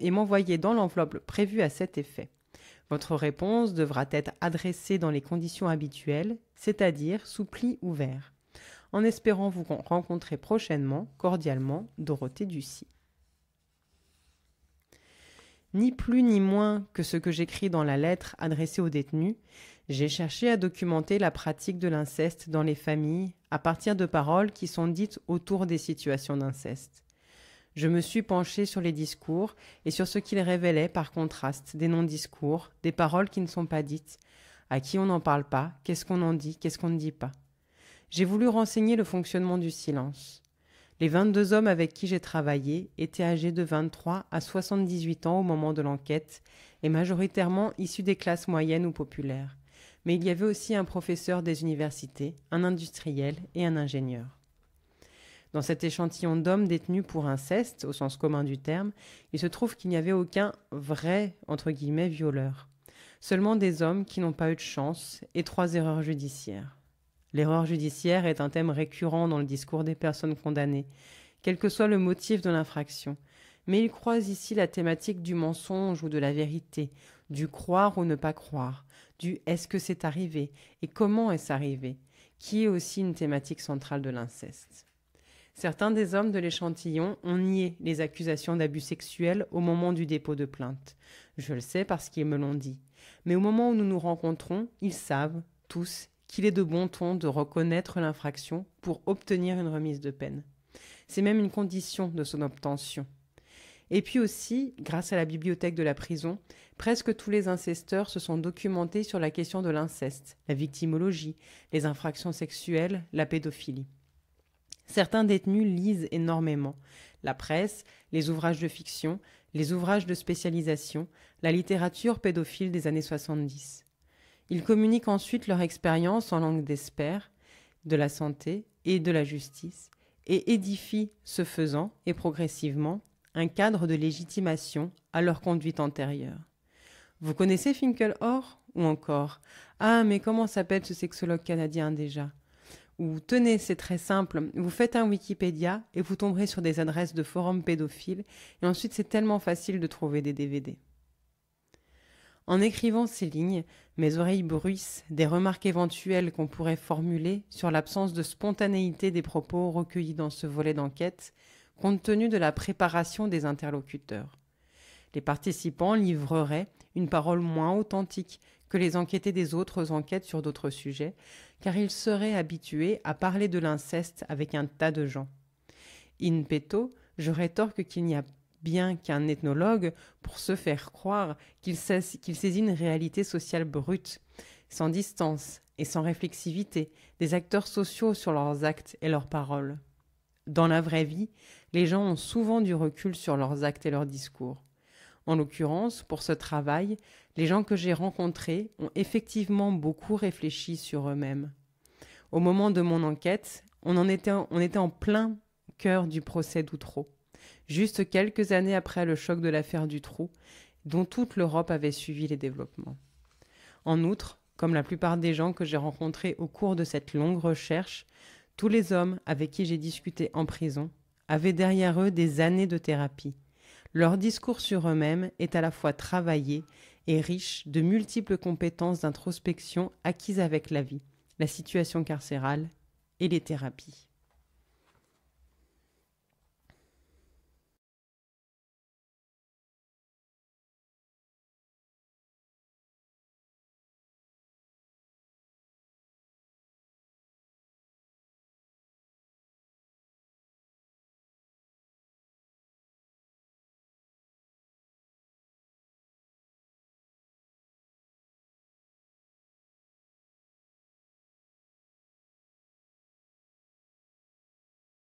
Speaker 1: et m'envoyer dans l'enveloppe prévue à cet effet. Votre réponse devra être adressée dans les conditions habituelles, c'est-à-dire sous pli ouvert. En espérant vous rencontrer prochainement, cordialement, Dorothée Ducy. Ni plus ni moins que ce que j'écris dans la lettre adressée aux détenus, j'ai cherché à documenter la pratique de l'inceste dans les familles à partir de paroles qui sont dites autour des situations d'inceste. Je me suis penchée sur les discours et sur ce qu'ils révélaient par contraste, des non-discours, des paroles qui ne sont pas dites, à qui on n'en parle pas, qu'est-ce qu'on en dit, qu'est-ce qu'on ne dit pas. J'ai voulu renseigner le fonctionnement du silence. Les 22 hommes avec qui j'ai travaillé étaient âgés de 23 à 78 ans au moment de l'enquête et majoritairement issus des classes moyennes ou populaires mais il y avait aussi un professeur des universités, un industriel et un ingénieur. Dans cet échantillon d'hommes détenus pour inceste, au sens commun du terme, il se trouve qu'il n'y avait aucun vrai entre guillemets violeur. Seulement des hommes qui n'ont pas eu de chance et trois erreurs judiciaires. L'erreur judiciaire est un thème récurrent dans le discours des personnes condamnées, quel que soit le motif de l'infraction. Mais il croise ici la thématique du mensonge ou de la vérité, du croire ou ne pas croire, du est-ce que c'est arrivé et comment est-ce arrivé, qui est aussi une thématique centrale de l'inceste. Certains des hommes de l'échantillon ont nié les accusations d'abus sexuels au moment du dépôt de plainte. Je le sais parce qu'ils me l'ont dit. Mais au moment où nous nous rencontrons, ils savent, tous, qu'il est de bon ton de reconnaître l'infraction pour obtenir une remise de peine. C'est même une condition de son obtention. Et puis aussi, grâce à la bibliothèque de la prison, presque tous les incesteurs se sont documentés sur la question de l'inceste, la victimologie, les infractions sexuelles, la pédophilie. Certains détenus lisent énormément. La presse, les ouvrages de fiction, les ouvrages de spécialisation, la littérature pédophile des années 70. Ils communiquent ensuite leur expérience en langue d'espère, de la santé et de la justice, et édifient, ce faisant, et progressivement, un cadre de légitimation à leur conduite antérieure. Vous connaissez Finkelhor Ou encore Ah, mais comment s'appelle ce sexologue canadien déjà Ou tenez, c'est très simple, vous faites un Wikipédia et vous tomberez sur des adresses de forums pédophiles, et ensuite c'est tellement facile de trouver des DVD. En écrivant ces lignes, mes oreilles bruissent des remarques éventuelles qu'on pourrait formuler sur l'absence de spontanéité des propos recueillis dans ce volet d'enquête, compte tenu de la préparation des interlocuteurs. Les participants livreraient une parole moins authentique que les enquêtés des autres enquêtes sur d'autres sujets, car ils seraient habitués à parler de l'inceste avec un tas de gens. In petto, je rétorque qu'il n'y a bien qu'un ethnologue pour se faire croire qu'il saisit, qu'il saisit une réalité sociale brute, sans distance et sans réflexivité des acteurs sociaux sur leurs actes et leurs paroles. Dans la vraie vie, les gens ont souvent du recul sur leurs actes et leurs discours. En l'occurrence, pour ce travail, les gens que j'ai rencontrés ont effectivement beaucoup réfléchi sur eux-mêmes. Au moment de mon enquête, on, en était, on était en plein cœur du procès d'Outreau, juste quelques années après le choc de l'affaire du trou, dont toute l'Europe avait suivi les développements. En outre, comme la plupart des gens que j'ai rencontrés au cours de cette longue recherche, tous les hommes avec qui j'ai discuté en prison avaient derrière eux des années de thérapie. Leur discours sur eux-mêmes est à la fois travaillé et riche de multiples compétences d'introspection acquises avec la vie, la situation carcérale et les thérapies.